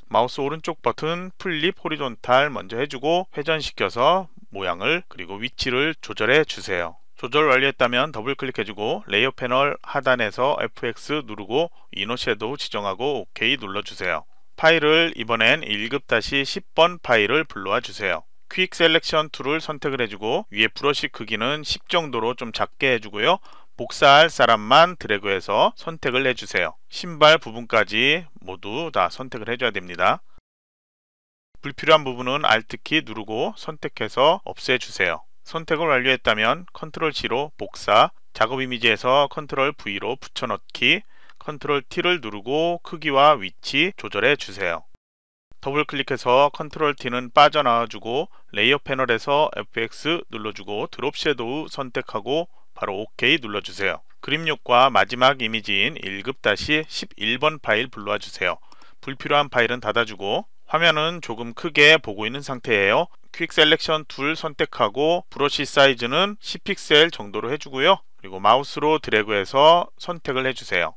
마우스 오른쪽 버튼 플립 호리존탈 먼저 해주고 회전시켜서 모양을 그리고 위치를 조절해 주세요. 조절 완료했다면 더블 클릭해주고 레이어 패널 하단에서 FX 누르고 이노 섀도우 지정하고 OK 눌러주세요. 파일을 이번엔 1급-10번 파일을 불러와 주세요. 퀵 셀렉션 툴을 선택을 해주고 위에 브러쉬 크기는 10 정도로 좀 작게 해주고요. 복사할 사람만 드래그해서 선택을 해주세요. 신발 부분까지 모두 다 선택을 해줘야 됩니다. 불필요한 부분은 Alt키 누르고 선택해서 없애주세요. 선택을 완료했다면 Ctrl-C로 복사, 작업 이미지에서 Ctrl-V로 붙여넣기, Ctrl-T를 누르고 크기와 위치 조절해 주세요. 더블 클릭해서 Ctrl-T는 빠져나와주고 레이어 패널에서 FX 눌러주고 드롭 섀도우 선택하고 바로 OK 눌러주세요. 그림력과 마지막 이미지인 1급-11번 파일 불러와주세요. 불필요한 파일은 닫아주고 화면은 조금 크게 보고 있는 상태예요. 퀵 셀렉션 툴 선택하고 브러쉬 사이즈는 10픽셀 정도로 해주고요. 그리고 마우스로 드래그해서 선택을 해주세요.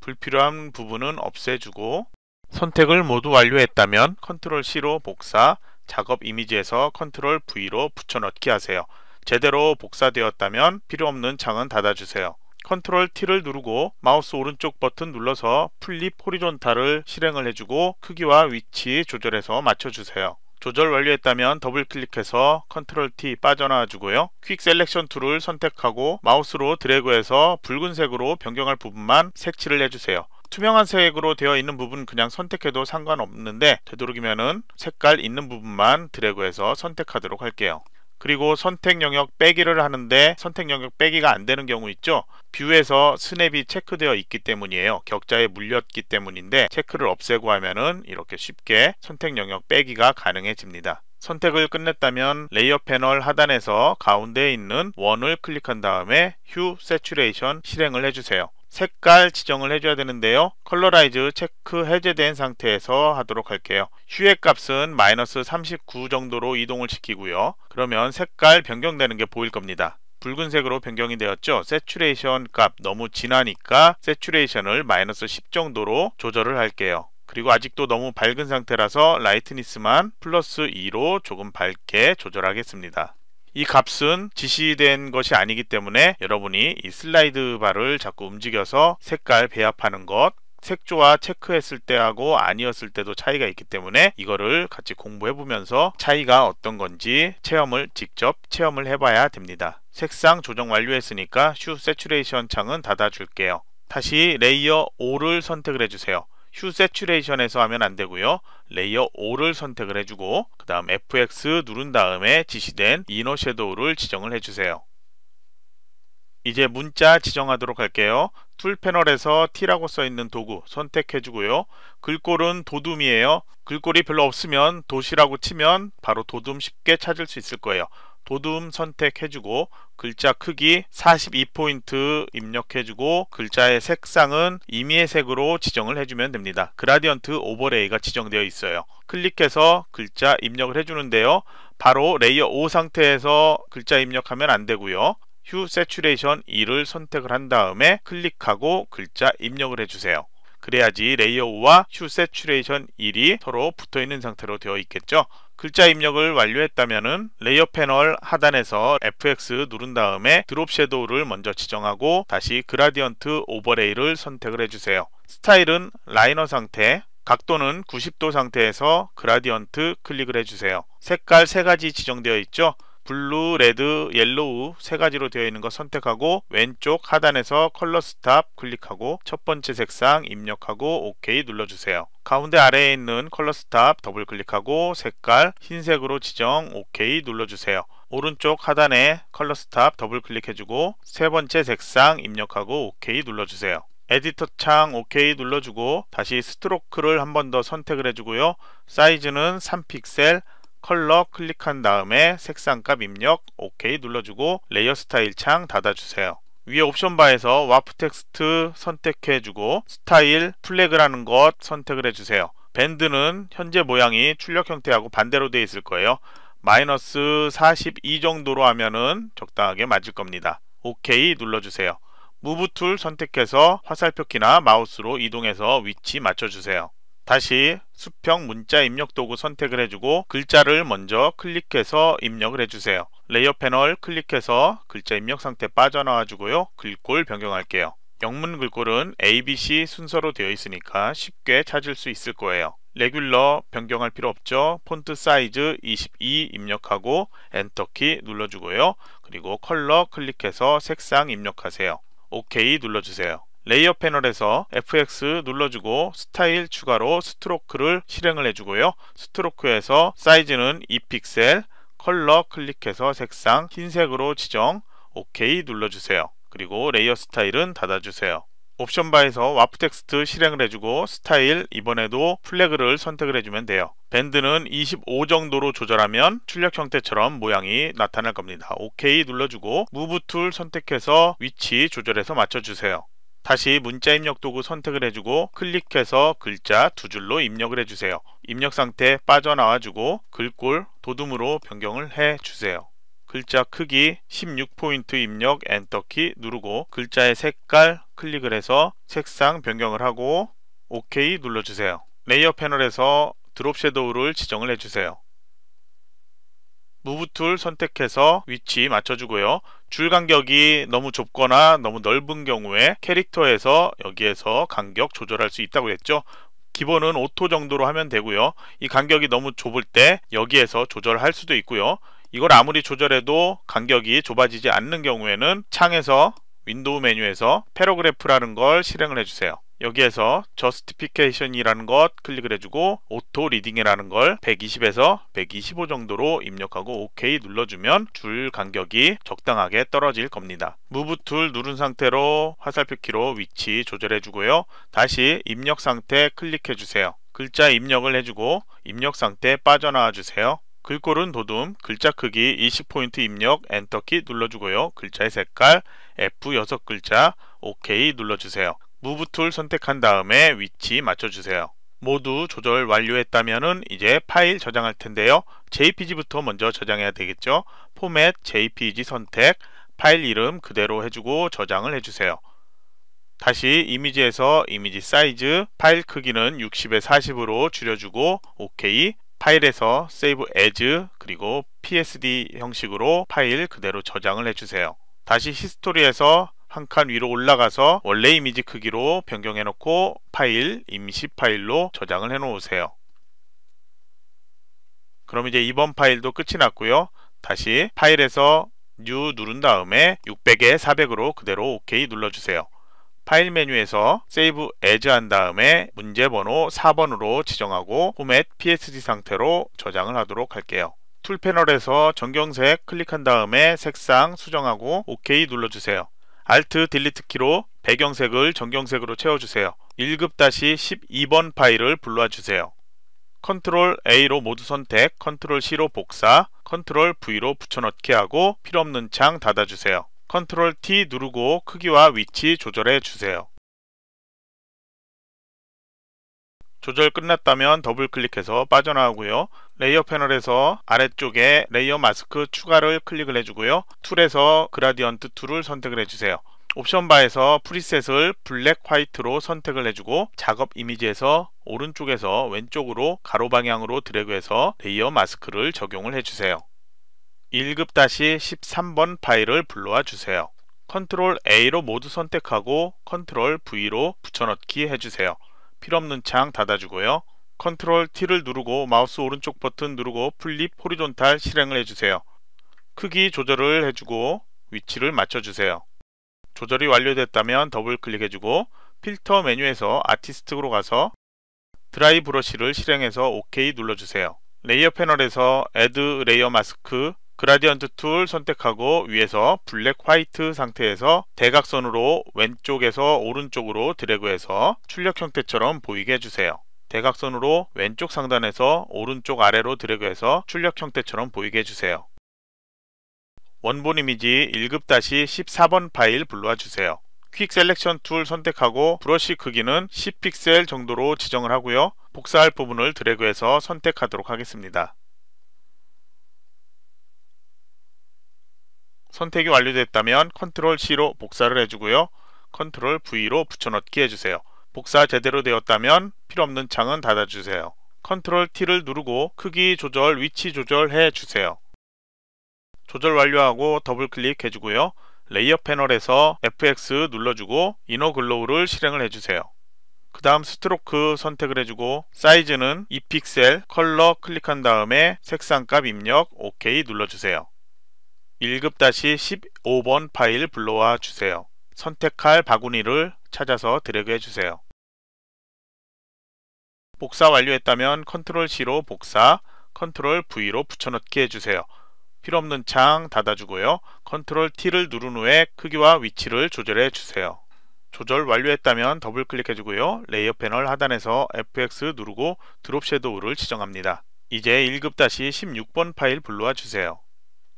불필요한 부분은 없애주고 선택을 모두 완료했다면 컨트롤 C로 복사, 작업 이미지에서 컨트롤 V로 붙여넣기 하세요. 제대로 복사되었다면 필요없는 창은 닫아주세요. 컨트롤 T를 누르고 마우스 오른쪽 버튼 눌러서 플립 호리존탈을 실행을 해주고 크기와 위치 조절해서 맞춰주세요. 조절 완료했다면 더블 클릭해서 컨트롤 T 빠져나와 주고요. 퀵 셀렉션 툴을 선택하고 마우스로 드래그해서 붉은색으로 변경할 부분만 색칠을 해주세요. 투명한 색으로 되어 있는 부분 그냥 선택해도 상관없는데 되도록이면은 색깔 있는 부분만 드래그해서 선택하도록 할게요. 그리고 선택 영역 빼기를 하는데 선택 영역 빼기가 안 되는 경우 있죠 뷰에서 스냅이 체크되어 있기 때문이에요 격자에 물렸기 때문인데 체크를 없애고 하면은 이렇게 쉽게 선택 영역 빼기가 가능해집니다 선택을 끝냈다면 레이어 패널 하단에서 가운데에 있는 원을 클릭한 다음에 휴 세츄레이션 실행을 해주세요 색깔 지정을 해줘야 되는데요. 컬러라이즈 체크 해제된 상태에서 하도록 할게요. 슈의 값은 마이너스 39 정도로 이동을 시키고요. 그러면 색깔 변경되는 게 보일 겁니다. 붉은색으로 변경이 되었죠. 세츄레이션 값 너무 진하니까 세츄레이션을 마이너스 10 정도로 조절을 할게요. 그리고 아직도 너무 밝은 상태라서 라이트니스만 플러스 2로 조금 밝게 조절하겠습니다. 이 값은 지시된 것이 아니기 때문에 여러분이 이 슬라이드 바를 자꾸 움직여서 색깔 배합하는 것 색조와 체크했을 때하고 아니었을 때도 차이가 있기 때문에 이거를 같이 공부해 보면서 차이가 어떤 건지 체험을 직접 체험을 해봐야 됩니다. 색상 조정 완료했으니까 슈 세츄레이션 창은 닫아줄게요. 다시 레이어 5를 선택을 해주세요. 휴 세츄레이션에서 하면 안되고요 레이어 5를 선택을 해주고 그 다음 FX 누른 다음에 지시된 이너 섀도우를 지정을 해주세요 이제 문자 지정하도록 할게요 툴 패널에서 T라고 써있는 도구 선택해주고요 글꼴은 도둠이에요 글꼴이 별로 없으면 도시라고 치면 바로 도둠 쉽게 찾을 수 있을 거예요 도둠 선택해주고 글자 크기 42포인트 입력해주고 글자의 색상은 임의의 색으로 지정을 해주면 됩니다. 그라디언트 오버레이가 지정되어 있어요. 클릭해서 글자 입력을 해주는데요. 바로 레이어 5 상태에서 글자 입력하면 안되고요. 휴 세츄레이션 2를 선택을 한 다음에 클릭하고 글자 입력을 해주세요. 그래야지 레이어 5와 슈 세츄레이션 1이 서로 붙어있는 상태로 되어 있겠죠. 글자 입력을 완료했다면 레이어 패널 하단에서 FX 누른 다음에 드롭 섀도우를 먼저 지정하고 다시 그라디언트 오버레이를 선택을 해주세요. 스타일은 라이너 상태, 각도는 90도 상태에서 그라디언트 클릭을 해주세요. 색깔 3가지 지정되어 있죠. 블루, 레드, 옐로우 세 가지로 되어 있는 거 선택하고 왼쪽 하단에서 컬러 스탑 클릭하고 첫 번째 색상 입력하고 OK 눌러주세요. 가운데 아래에 있는 컬러 스탑 더블 클릭하고 색깔 흰색으로 지정 OK 눌러주세요. 오른쪽 하단에 컬러 스탑 더블 클릭해주고 세 번째 색상 입력하고 OK 눌러주세요. 에디터 창 OK 눌러주고 다시 스트로크를 한 번 더 선택을 해주고요. 사이즈는 3픽셀, 컬러 클릭한 다음에 색상값 입력 OK 눌러주고 레이어 스타일 창 닫아주세요. 위에 옵션 바에서 와프 텍스트 선택해주고 스타일 플래그라는 것 선택을 해주세요. 밴드는 현재 모양이 출력 형태하고 반대로 되어 있을 거예요. 마이너스 42 정도로 하면은 적당하게 맞을 겁니다. OK 눌러주세요. 무브 툴 선택해서 화살표키나 마우스로 이동해서 위치 맞춰주세요. 다시 수평 문자 입력 도구 선택을 해주고 글자를 먼저 클릭해서 입력을 해주세요. 레이어 패널 클릭해서 글자 입력 상태 빠져나와 주고요. 글꼴 변경할게요. 영문 글꼴은 ABC 순서로 되어 있으니까 쉽게 찾을 수 있을 거예요. 레귤러 변경할 필요 없죠. 폰트 사이즈 22 입력하고 엔터키 눌러주고요. 그리고 컬러 클릭해서 색상 입력하세요. OK 눌러주세요. 레이어 패널에서 FX 눌러주고 스타일 추가로 스트로크를 실행을 해주고요. 스트로크에서 사이즈는 2픽셀, 컬러 클릭해서 색상 흰색으로 지정, OK 눌러주세요. 그리고 레이어 스타일은 닫아주세요. 옵션 바에서 와프 텍스트 실행을 해주고 스타일 이번에도 플래그를 선택을 해주면 돼요. 밴드는 25 정도로 조절하면 출력 형태처럼 모양이 나타날 겁니다. OK 눌러주고 무브 툴 선택해서 위치 조절해서 맞춰주세요. 다시 문자 입력 도구 선택을 해주고 클릭해서 글자 두 줄로 입력을 해주세요. 입력 상태 빠져나와주고 글꼴 도둠으로 변경을 해주세요. 글자 크기 16포인트 입력 엔터키 누르고 글자의 색깔 클릭을 해서 색상 변경을 하고 OK 눌러주세요. 레이어 패널에서 드롭 섀도우를 지정을 해주세요. 무브 툴 선택해서 위치 맞춰주고요. 줄 간격이 너무 좁거나 너무 넓은 경우에 캐릭터에서 여기에서 간격 조절할 수 있다고 했죠. 기본은 오토 정도로 하면 되고요. 이 간격이 너무 좁을 때 여기에서 조절할 수도 있고요. 이걸 아무리 조절해도 간격이 좁아지지 않는 경우에는 창에서 윈도우 메뉴에서 패러그래프라는 걸 실행을 해주세요. 여기에서 justification이라는 것 클릭을 해주고 auto reading이라는 걸 120에서 125 정도로 입력하고 OK 눌러주면 줄 간격이 적당하게 떨어질 겁니다. 무브 툴 누른 상태로 화살표키로 위치 조절해주고요. 다시 입력 상태 클릭해주세요. 글자 입력을 해주고 입력 상태 빠져나와 주세요. 글꼴은 도둠, 글자 크기 20포인트 입력, 엔터키 눌러주고요. 글자의 색깔 F6 글자, OK 눌러주세요. 무브 툴 선택한 다음에 위치 맞춰주세요. 모두 조절 완료했다면 이제 파일 저장할 텐데요. JPG부터 먼저 저장해야 되겠죠. 포맷 JPG 선택, 파일 이름 그대로 해주고 저장을 해주세요. 다시 이미지에서 이미지 사이즈, 파일 크기는 60에 40으로 줄여주고 OK, 파일에서 Save As 그리고 PSD 형식으로 파일 그대로 저장을 해주세요. 다시 히스토리에서 한칸 위로 올라가서 원래 이미지 크기로 변경해 놓고 파일 임시 파일로 저장을 해 놓으세요 그럼 이제 이번 파일도 끝이 났고요 다시 파일에서 뉴 누른 다음에 600에 400으로 그대로 OK 눌러주세요 파일 메뉴에서 세이브 as 한 다음에 문제 번호 4번으로 지정하고 포맷 psd 상태로 저장을 하도록 할게요. 툴 패널에서 전경색 클릭한 다음에 색상 수정하고 OK 눌러주세요. Alt 딜리트 키로 배경색을 정경색으로 채워주세요. 1급-12번 다시 파일을 불러주세요. Ctrl A로 모두 선택, Ctrl C로 복사, Ctrl V로 붙여넣기 하고 필요없는 창 닫아주세요. Ctrl T 누르고 크기와 위치 조절해 주세요. 조절 끝났다면 더블 클릭해서 빠져나오고요. 레이어 패널에서 아래쪽에 레이어 마스크 추가를 클릭을 해주고요. 툴에서 그라디언트 툴을 선택을 해주세요. 옵션 바에서 프리셋을 블랙 화이트로 선택을 해주고 작업 이미지에서 오른쪽에서 왼쪽으로 가로 방향으로 드래그해서 레이어 마스크를 적용을 해주세요. 1급 다시 13번 파일을 불러와 주세요. 컨트롤 A로 모두 선택하고 컨트롤 V로 붙여넣기 해주세요. 필요없는 창 닫아주고요. 컨트롤 T를 누르고 마우스 오른쪽 버튼 누르고 플립 호리존탈 실행을 해주세요. 크기 조절을 해주고 위치를 맞춰주세요. 조절이 완료됐다면 더블 클릭해주고 필터 메뉴에서 아티스트로 가서 드라이 브러쉬를 실행해서 OK 눌러주세요. 레이어 패널에서 Add l a y 레 r 어 마스크 그라디언트 툴 선택하고 위에서 블랙 화이트 상태에서 대각선으로 왼쪽에서 오른쪽으로 드래그해서 출력 형태처럼 보이게 해주세요. 대각선으로 왼쪽 상단에서 오른쪽 아래로 드래그해서 출력 형태처럼 보이게 해주세요. 원본 이미지 1급-14번 파일 불러와 주세요. 퀵 셀렉션 툴 선택하고 브러쉬 크기는 10픽셀 정도로 지정을 하고요. 복사할 부분을 드래그해서 선택하도록 하겠습니다. 선택이 완료됐다면 c t r l C로 복사를 해주고요. c t r l V로 붙여넣기 해주세요. 복사 제대로 되었다면 필요없는 창은 닫아주세요. 컨트롤 T를 누르고 크기 조절, 위치 조절해 주세요. 조절 완료하고 더블 클릭해주고요. 레이어 패널에서 FX 눌러주고 이너 글로우를 실행을 해주세요. 그 다음 스트로크 선택을 해주고 사이즈는 2픽셀 컬러 클릭한 다음에 색상값 입력 OK 눌러주세요. 1급 다시 15번 파일 불러와 주세요. 선택할 바구니를 찾아서 드래그 해주세요. 복사 완료했다면 컨트롤 C로 복사, 컨트롤 V로 붙여넣기 해주세요. 필요없는 창 닫아주고요. 컨트롤 T를 누른 후에 크기와 위치를 조절해 주세요. 조절 완료했다면 더블 클릭해주고요. 레이어 패널 하단에서 FX 누르고 드롭 섀도우를 지정합니다. 이제 1급-16번 파일 불러와 주세요.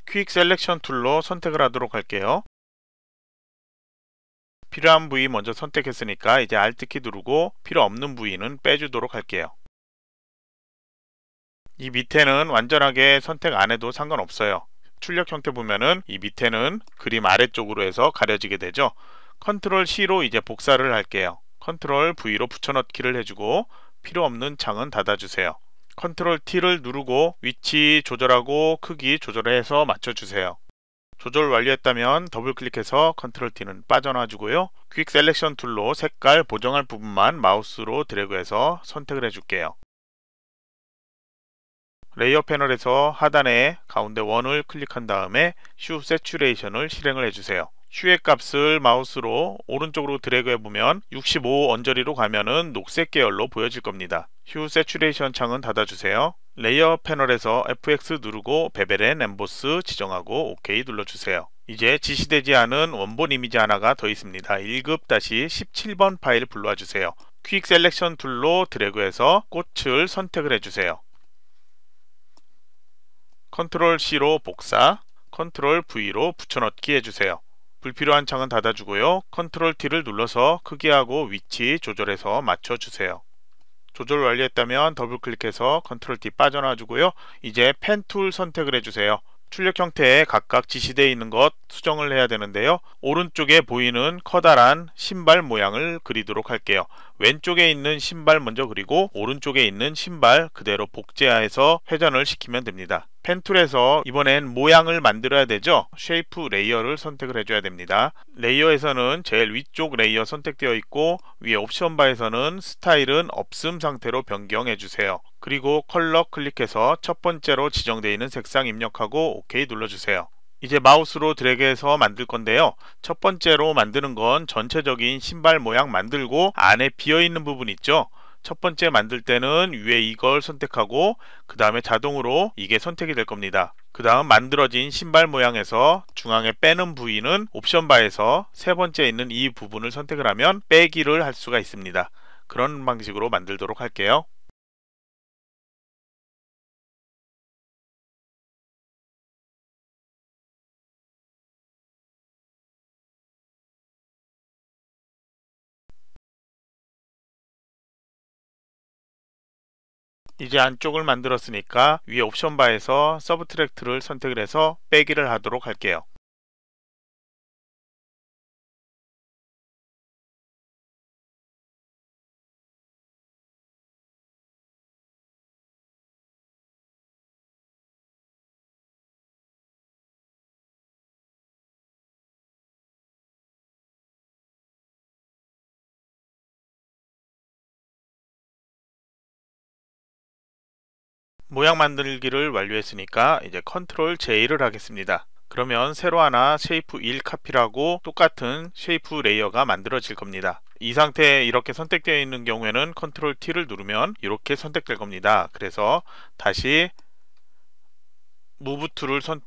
퀵 셀렉션 툴로 선택을 하도록 할게요. 필요한 부위 먼저 선택했으니까 이제 Alt키 누르고 필요 없는 부위는 빼주도록 할게요. 이 밑에는 완전하게 선택 안 해도 상관없어요. 출력 형태 보면은 이 밑에는 그림 아래쪽으로 해서 가려지게 되죠. 컨트롤 C로 이제 복사를 할게요. 컨트롤 V로 붙여넣기를 해주고 필요 없는 창은 닫아주세요. 컨트롤 T를 누르고 위치 조절하고 크기 조절해서 맞춰주세요. 조절 완료했다면 더블 클릭해서 컨트롤 T는 빠져나 주고요. 퀵 셀렉션 툴로 색깔 보정할 부분만 마우스로 드래그해서 선택을 해줄게요. 레이어 패널에서 하단에 가운데 원을 클릭한 다음에 슈 세츄레이션을 실행을 해주세요. 슈의 값을 마우스로 오른쪽으로 드래그 해보면 65 언저리로 가면은 녹색 계열로 보여질 겁니다. 휴 세츄레이션 창은 닫아주세요. 레이어 패널에서 FX 누르고 베벨의 엠보스 지정하고 OK 눌러주세요. 이제 지시되지 않은 원본 이미지 하나가 더 있습니다. 1급 다시 17번 파일 불러와 주세요. 퀵 셀렉션 툴로 드래그해서 꽃을 선택을 해주세요. 컨트롤 C로 복사, 컨트롤 V로 붙여넣기 해주세요. 불필요한 창은 닫아주고요. 컨트롤 T를 눌러서 크기하고 위치 조절해서 맞춰주세요. 조절 완료했다면 더블 클릭해서 컨트롤 T 빠져나주고요 이제 펜 툴 선택을 해주세요. 출력 형태에 각각 지시되어 있는 것 수정을 해야 되는데요. 오른쪽에 보이는 커다란 신발 모양을 그리도록 할게요. 왼쪽에 있는 신발 먼저 그리고 오른쪽에 있는 신발 그대로 복제해서 하 회전을 시키면 됩니다. 펜툴에서 이번엔 모양을 만들어야 되죠 쉐이프 레이어를 선택을 해줘야 됩니다 레이어에서는 제일 위쪽 레이어 선택되어 있고 위에 옵션 바에서는 스타일은 없음 상태로 변경해 주세요 그리고 컬러 클릭해서 첫 번째로 지정되어 있는 색상 입력하고 OK 눌러주세요 이제 마우스로 드래그해서 만들 건데요 첫 번째로 만드는 건 전체적인 신발 모양 만들고 안에 비어있는 부분 있죠 첫 번째 만들 때는 위에 이걸 선택하고 그 다음에 자동으로 이게 선택이 될 겁니다. 그 다음 만들어진 신발 모양에서 중앙에 빼는 부위는 옵션 바에서 세 번째 있는 이 부분을 선택을 하면 빼기를 할 수가 있습니다. 그런 방식으로 만들도록 할게요. 이제 안쪽을 만들었으니까 위에 옵션 바에서 서브 트랙트를 선택을 해서 빼기를 하도록 할게요. 모양 만들기를 완료했으니까 이제 컨트롤 J를 하겠습니다. 그러면 새로 하나 쉐이프 1 카피라고 똑같은 쉐이프 레이어가 만들어질 겁니다. 이 상태에 이렇게 선택되어 있는 경우에는 컨트롤 T를 누르면 이렇게 선택될 겁니다. 그래서 다시 무브 툴을 선,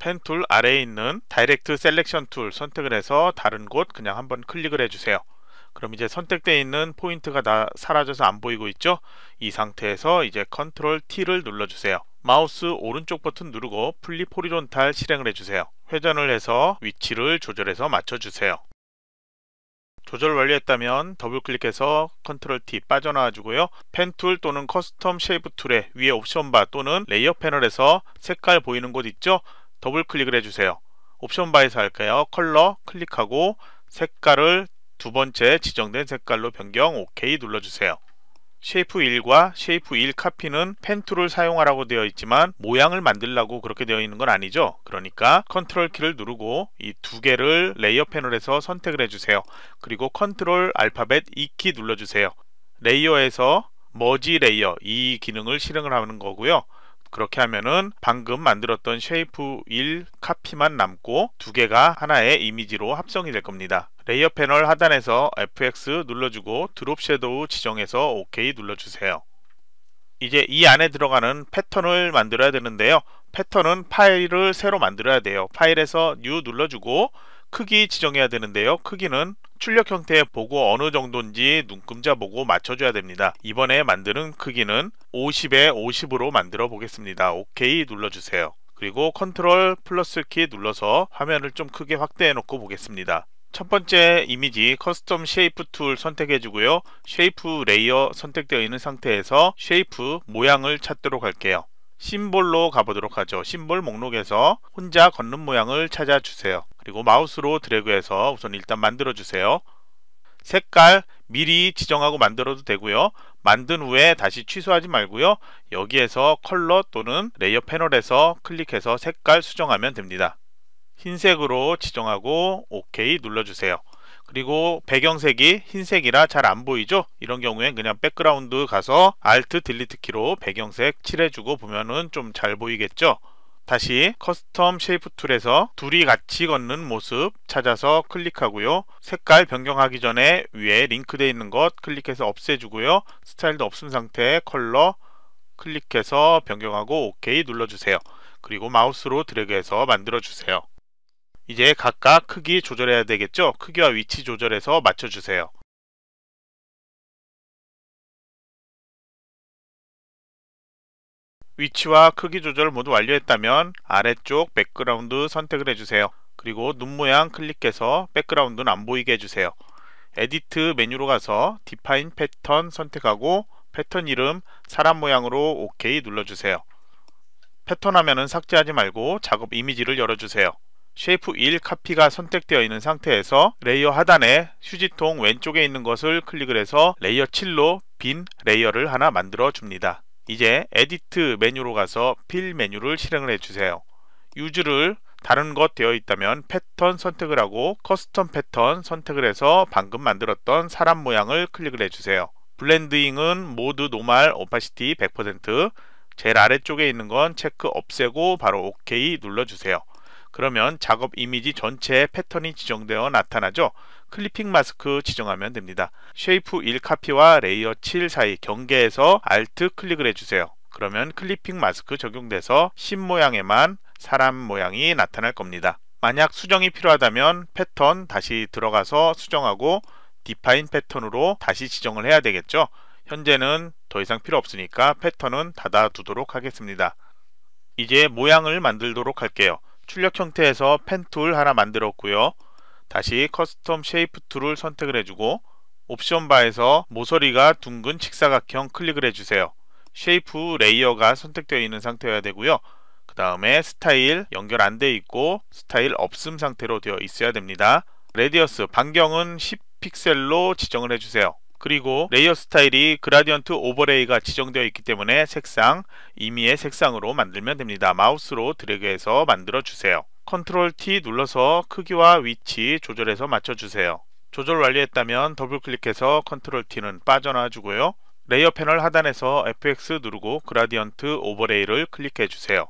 펜툴 아래에 있는 다이렉트 셀렉션 툴 선택을 해서 다른 곳 그냥 한번 클릭을 해주세요. 그럼 이제 선택되어 있는 포인트가 다 사라져서 안 보이고 있죠? 이 상태에서 이제 컨트롤 T를 눌러주세요. 마우스 오른쪽 버튼 누르고 플리 포리론탈 실행을 해주세요. 회전을 해서 위치를 조절해서 맞춰주세요. 조절 완료했다면 더블 클릭해서 컨트롤 T 빠져나와 주고요. 펜 툴 또는 커스텀 쉐이프 툴의 위에 옵션 바 또는 레이어 패널에서 색깔 보이는 곳 있죠? 더블 클릭을 해주세요. 옵션 바에서 할까요? 컬러 클릭하고 색깔을 두 번째 지정된 색깔로 변경 OK 눌러주세요. 쉐이프 1과 쉐이프 1 카피는 펜 툴을 사용하라고 되어 있지만 모양을 만들라고 그렇게 되어 있는 건 아니죠 그러니까 컨트롤 키를 누르고 이 두 개를 레이어 패널에서 선택을 해주세요 그리고 컨트롤 알파벳 2키 e 눌러주세요 레이어에서 머지 레이어 이 e 기능을 실행을 하는 거고요 그렇게 하면은 방금 만들었던 쉐이프 1 카피만 남고 두 개가 하나의 이미지로 합성이 될 겁니다. 레이어 패널 하단에서 FX 눌러주고 드롭 섀도우 지정해서 OK 눌러주세요. 이제 이 안에 들어가는 패턴을 만들어야 되는데요. 패턴은 파일을 새로 만들어야 돼요. 파일에서 New 눌러주고 크기 지정해야 되는데요. 크기는 출력 형태의 보고 어느 정도인지 눈금자 보고 맞춰줘야 됩니다. 이번에 만드는 크기는 50에 50으로 만들어 보겠습니다. OK 눌러주세요. 그리고 컨트롤 플러스 키 눌러서 화면을 좀 크게 확대해 놓고 보겠습니다. 첫 번째 이미지 커스텀 쉐이프 툴 선택해 주고요. 쉐이프 레이어 선택되어 있는 상태에서 쉐이프 모양을 찾도록 할게요. 심볼로 가보도록 하죠. 심볼 목록에서 혼자 걷는 모양을 찾아주세요. 그리고 마우스로 드래그해서 우선 일단 만들어 주세요. 색깔 미리 지정하고 만들어도 되고요. 만든 후에 다시 취소하지 말고요. 여기에서 컬러 또는 레이어 패널에서 클릭해서 색깔 수정하면 됩니다. 흰색으로 지정하고 OK 눌러주세요. 그리고 배경색이 흰색이라 잘 안보이죠? 이런 경우엔 그냥 백그라운드 가서 Alt 딜리트 키로 배경색 칠해주고 보면은 좀 잘 보이겠죠? 다시 커스텀 쉐이프 툴에서 둘이 같이 걷는 모습 찾아서 클릭하고요. 색깔 변경하기 전에 위에 링크되어 있는 것 클릭해서 없애주고요. 스타일도 없은 상태 컬러 클릭해서 변경하고 OK 눌러주세요. 그리고 마우스로 드래그해서 만들어주세요. 이제 각각 크기 조절해야 되겠죠? 크기와 위치 조절해서 맞춰주세요. 위치와 크기 조절 모두 완료했다면 아래쪽 백그라운드 선택을 해주세요. 그리고 눈 모양 클릭해서 백그라운드는 안 보이게 해주세요. 에디트 메뉴로 가서 디파인 패턴 선택하고 패턴 이름 사람 모양으로 OK 눌러주세요. 패턴 화면은 삭제하지 말고 작업 이미지를 열어주세요. 쉐이프 1 카피가 선택되어 있는 상태에서 레이어 하단에 휴지통 왼쪽에 있는 것을 클릭을 해서 레이어 7로 빈 레이어를 하나 만들어 줍니다. 이제 에디트 메뉴로 가서 필 메뉴를 실행을 해주세요. 유즈를 다른 것 되어 있다면 패턴 선택을 하고 커스텀 패턴 선택을 해서 방금 만들었던 사람 모양을 클릭을 해주세요. 블렌드잉은 모드 노말 오파시티 100% 제일 아래쪽에 있는 건 체크 없애고 바로 OK 눌러주세요. 그러면 작업 이미지 전체의 패턴이 지정되어 나타나죠. 클리핑 마스크 지정하면 됩니다. 쉐이프 1 카피와 레이어 7 사이 경계에서 Alt 클릭을 해주세요. 그러면 클리핑 마스크 적용돼서 신 모양에만 사람 모양이 나타날 겁니다. 만약 수정이 필요하다면 패턴 다시 들어가서 수정하고 디파인 패턴으로 다시 지정을 해야 되겠죠. 현재는 더 이상 필요 없으니까 패턴은 닫아두도록 하겠습니다. 이제 모양을 만들도록 할게요. 출력 형태에서 펜 툴 하나 만들었고요. 다시 커스텀 쉐이프 툴을 선택을 해주고 옵션 바에서 모서리가 둥근 직사각형 클릭을 해주세요. 쉐이프 레이어가 선택되어 있는 상태여야 되고요. 그 다음에 스타일 연결 안 돼 있고 스타일 없음 상태로 되어 있어야 됩니다. 레디어스 반경은 10픽셀로 지정을 해주세요. 그리고 레이어 스타일이 그라디언트 오버레이가 지정되어 있기 때문에 색상, 임의의 색상으로 만들면 됩니다. 마우스로 드래그해서 만들어주세요. 컨트롤 T 눌러서 크기와 위치 조절해서 맞춰주세요. 조절 완료했다면 더블클릭해서 컨트롤 T는 빠져나와주고요. 레이어 패널 하단에서 FX 누르고 그라디언트 오버레이를 클릭해주세요.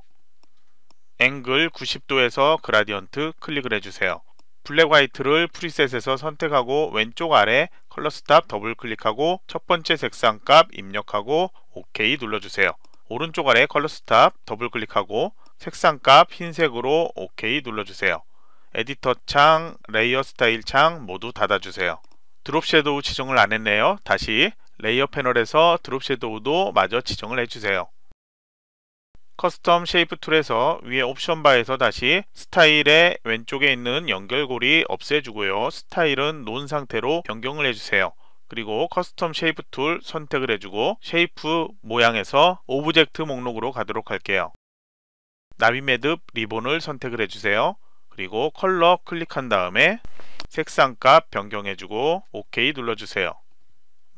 앵글 90도에서 그라디언트 클릭을 해주세요. 블랙 화이트를 프리셋에서 선택하고 왼쪽 아래 플러스 탑 더블 클릭하고 첫 번째 색상 값 입력하고 OK 눌러주세요. 오른쪽 아래 컬러스 탑 더블 클릭하고 색상 값 흰색으로 OK 눌러주세요. 에디터 창, 레이어 스타일 창 모두 닫아주세요. 드롭 섀도우 지정을 안 했네요. 다시 레이어 패널에서 드롭 섀도우도 마저 지정을 해주세요. 커스텀 쉐이프 툴에서 위에 옵션 바에서 다시 스타일의 왼쪽에 있는 연결고리 없애주고요. 스타일은 논 상태로 변경을 해주세요. 그리고 커스텀 쉐이프 툴 선택을 해주고 쉐이프 모양에서 오브젝트 목록으로 가도록 할게요. 나비매듭 리본을 선택을 해주세요. 그리고 컬러 클릭한 다음에 색상값 변경해주고 OK 눌러주세요.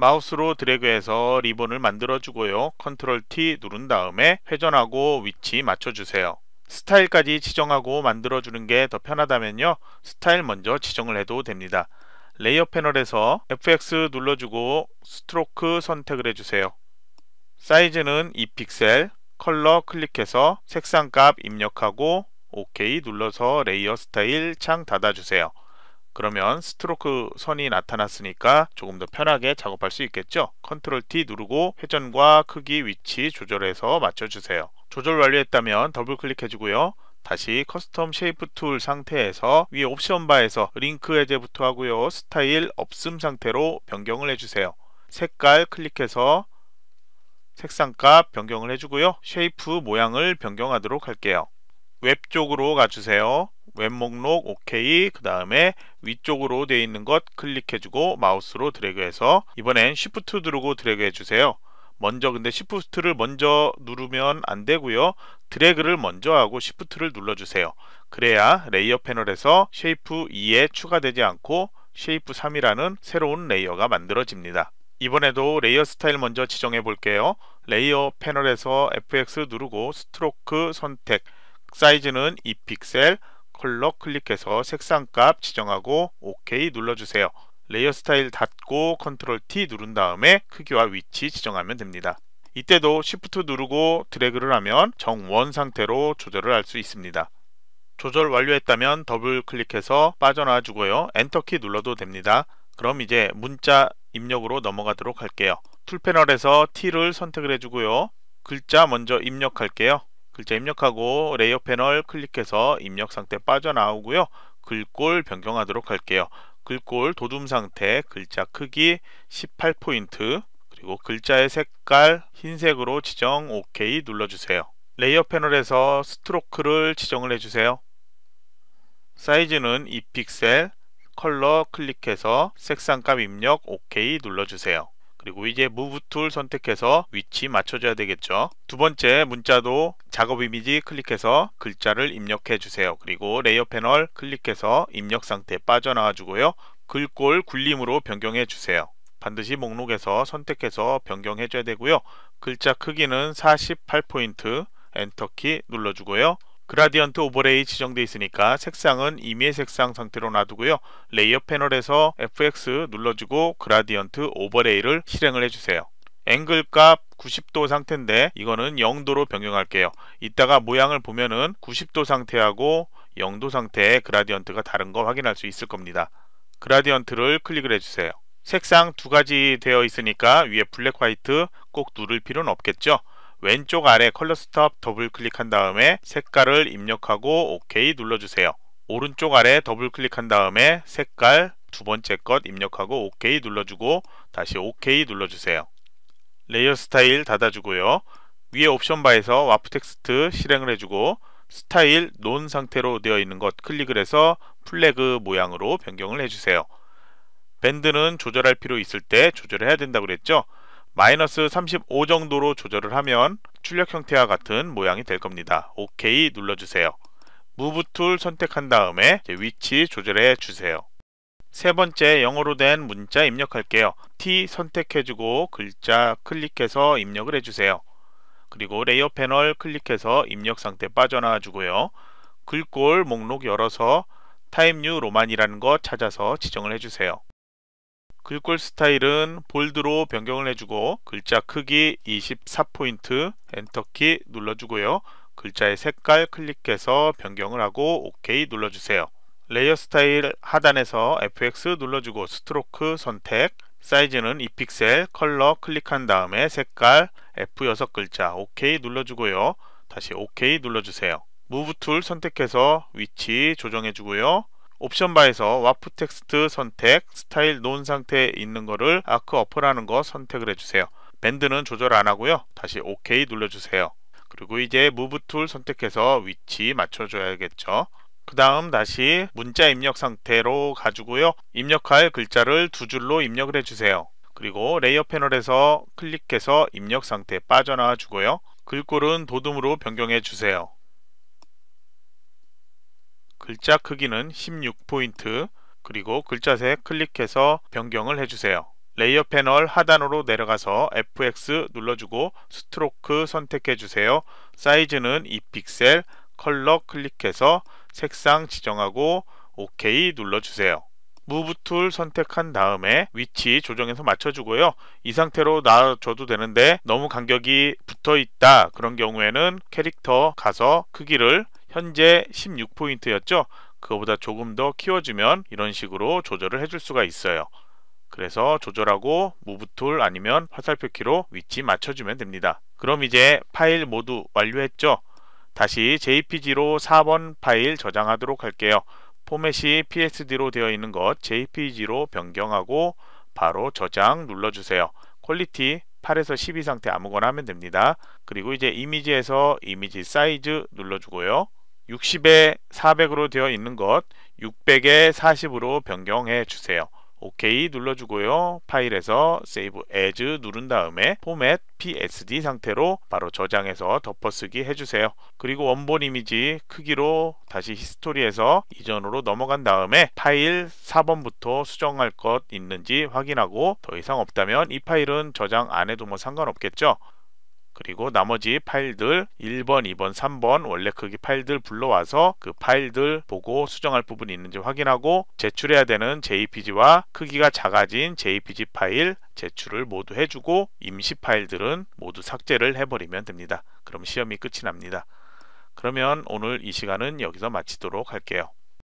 마우스로 드래그해서 리본을 만들어주고요. 컨트롤 T 누른 다음에 회전하고 위치 맞춰주세요. 스타일까지 지정하고 만들어주는 게 더 편하다면요. 스타일 먼저 지정을 해도 됩니다. 레이어 패널에서 FX 눌러주고 스트로크 선택을 해주세요. 사이즈는 2픽셀, 컬러 클릭해서 색상값 입력하고 OK 눌러서 레이어 스타일 창 닫아주세요. 그러면 스트로크 선이 나타났으니까 조금 더 편하게 작업할 수 있겠죠 컨트롤 T 누르고 회전과 크기 위치 조절해서 맞춰주세요 조절 완료했다면 더블 클릭해주고요 다시 커스텀 쉐이프 툴 상태에서 위에 옵션 바에서 링크 해제부터 하고요 스타일 없음 상태로 변경을 해주세요 색깔 클릭해서 색상값 변경을 해주고요 쉐이프 모양을 변경하도록 할게요 웹 쪽으로 가주세요. 웹 목록 OK 그 다음에 위쪽으로 되어 있는 것 클릭해주고 마우스로 드래그해서 이번엔 Shift 누르고 드래그해주세요. 먼저 근데 Shift를 먼저 누르면 안 되고요. 드래그를 먼저 하고 Shift를 눌러주세요. 그래야 레이어 패널에서 Shape 2에 추가되지 않고 Shape 3이라는 새로운 레이어가 만들어집니다. 이번에도 레이어 스타일 먼저 지정해 볼게요. 레이어 패널에서 FX 누르고 스트로크 선택 사이즈는 2픽셀 컬러 클릭해서 색상값 지정하고 OK 눌러주세요. 레이어 스타일 닫고 컨트롤 T 누른 다음에 크기와 위치 지정하면 됩니다. 이때도 Shift 누르고 드래그를 하면 정원 상태로 조절을 할 수 있습니다. 조절 완료했다면 더블 클릭해서 빠져나와 주고요. 엔터키 눌러도 됩니다. 그럼 이제 문자 입력으로 넘어가도록 할게요. 툴 패널에서 T를 선택을 해주고요. 글자 먼저 입력할게요. 글자 입력하고 레이어 패널 클릭해서 입력 상태 빠져나오고요. 글꼴 변경하도록 할게요. 글꼴 도둠 상태, 글자 크기 18포인트, 그리고 글자의 색깔 흰색으로 지정 OK 눌러주세요. 레이어 패널에서 스트로크를 지정을 해주세요. 사이즈는 2픽셀, 컬러 클릭해서 색상값 입력 OK 눌러주세요. 그리고 이제 무브 툴 선택해서 위치 맞춰줘야 되겠죠. 두 번째 문자도 작업 이미지 클릭해서 글자를 입력해 주세요. 그리고 레이어 패널 클릭해서 입력 상태 빠져나와 주고요. 글꼴 굴림으로 변경해 주세요. 반드시 목록에서 선택해서 변경해 줘야 되고요. 글자 크기는 48포인트 엔터키 눌러주고요. 그라디언트 오버레이 지정되어 있으니까 색상은 임의의 색상 상태로 놔두고요. 레이어 패널에서 FX 눌러주고 그라디언트 오버레이를 실행을 해주세요. 앵글 값 90도 상태인데 이거는 0도로 변경할게요. 이따가 모양을 보면은 90도 상태하고 0도 상태의 그라디언트가 다른 거 확인할 수 있을 겁니다. 그라디언트를 클릭을 해주세요. 색상 두 가지 되어 있으니까 위에 블랙 화이트 꼭 누를 필요는 없겠죠. 왼쪽 아래 컬러 스톱 더블 클릭한 다음에 색깔을 입력하고 OK 눌러주세요. 오른쪽 아래 더블 클릭한 다음에 색깔 두 번째 것 입력하고 OK 눌러주고 다시 OK 눌러주세요. 레이어 스타일 닫아주고요. 위에 옵션 바에서 와프 텍스트 실행을 해주고 스타일 논 상태로 되어 있는 것 클릭을 해서 플래그 모양으로 변경을 해주세요. 밴드는 조절할 필요 있을 때 조절해야 된다고 그랬죠? 마이너스 35 정도로 조절을 하면 출력 형태와 같은 모양이 될 겁니다. OK 눌러주세요. 무브 툴 선택한 다음에 위치 조절해 주세요. 세 번째 영어로 된 문자 입력할게요. T 선택해주고 글자 클릭해서 입력을 해주세요. 그리고 레이어 패널 클릭해서 입력 상태 빠져나와 주고요. 글꼴 목록 열어서 타임뉴 로만이라는 거 찾아서 지정을 해주세요. 글꼴 스타일은 볼드로 변경을 해주고 글자 크기 24포인트 엔터키 눌러주고요. 글자의 색깔 클릭해서 변경을 하고 OK 눌러주세요. 레이어 스타일 하단에서 FX 눌러주고 스트로크 선택 사이즈는 2픽셀 컬러 클릭한 다음에 색깔 F6 글자 OK 눌러주고요. 다시 OK 눌러주세요. 무브 툴 선택해서 위치 조정해주고요. 옵션 바에서 와프 텍스트 선택, 스타일 논 상태에 있는 거를 아크 어퍼라는 거 선택을 해주세요. 밴드는 조절 안 하고요. 다시 OK 눌러주세요. 그리고 이제 무브 툴 선택해서 위치 맞춰줘야겠죠. 그 다음 다시 문자 입력 상태로 가주고요 입력할 글자를 두 줄로 입력을 해주세요. 그리고 레이어 패널에서 클릭해서 입력 상태 빠져나와 주고요. 글꼴은 도둠으로 변경해 주세요. 글자 크기는 16포인트 그리고 글자색 클릭해서 변경을 해주세요. 레이어 패널 하단으로 내려가서 FX 눌러주고 스트로크 선택해주세요. 사이즈는 2픽셀, 컬러 클릭해서 색상 지정하고 OK 눌러주세요. 무브 툴 선택한 다음에 위치 조정해서 맞춰주고요. 이 상태로 놔줘도 되는데 너무 간격이 붙어있다 그런 경우에는 캐릭터 가서 크기를 현재 16포인트였죠. 그거보다 조금 더 키워주면 이런 식으로 조절을 해줄 수가 있어요. 그래서 조절하고 무브툴 아니면 화살표 키로 위치 맞춰주면 됩니다. 그럼 이제 파일 모두 완료했죠. 다시 jpg로 4번 파일 저장하도록 할게요. 포맷이 psd로 되어 있는 것 jpg로 변경하고 바로 저장 눌러주세요. 퀄리티 8에서 12 상태 아무거나 하면 됩니다. 그리고 이제 이미지에서 이미지 사이즈 눌러주고요. 60에 400으로 되어 있는 것 600에 40으로 변경해 주세요. OK 눌러주고요. 파일에서 Save As 누른 다음에 포맷 PSD 상태로 바로 저장해서 덮어쓰기 해주세요. 그리고 원본 이미지 크기로 다시 히스토리에서 이전으로 넘어간 다음에 파일 4번부터 수정할 것 있는지 확인하고 더 이상 없다면 이 파일은 저장 안 해도 뭐 상관없겠죠. 그리고 나머지 파일들 1번, 2번, 3번 원래 크기 파일들 불러와서 그 파일들 보고 수정할 부분이 있는지 확인하고 제출해야 되는 JPG와 크기가 작아진 JPG 파일 제출을 모두 해주고 임시 파일들은 모두 삭제를 해버리면 됩니다. 그럼 시험이 끝이 납니다. 그러면 오늘 이 시간은 여기서 마치도록 할게요.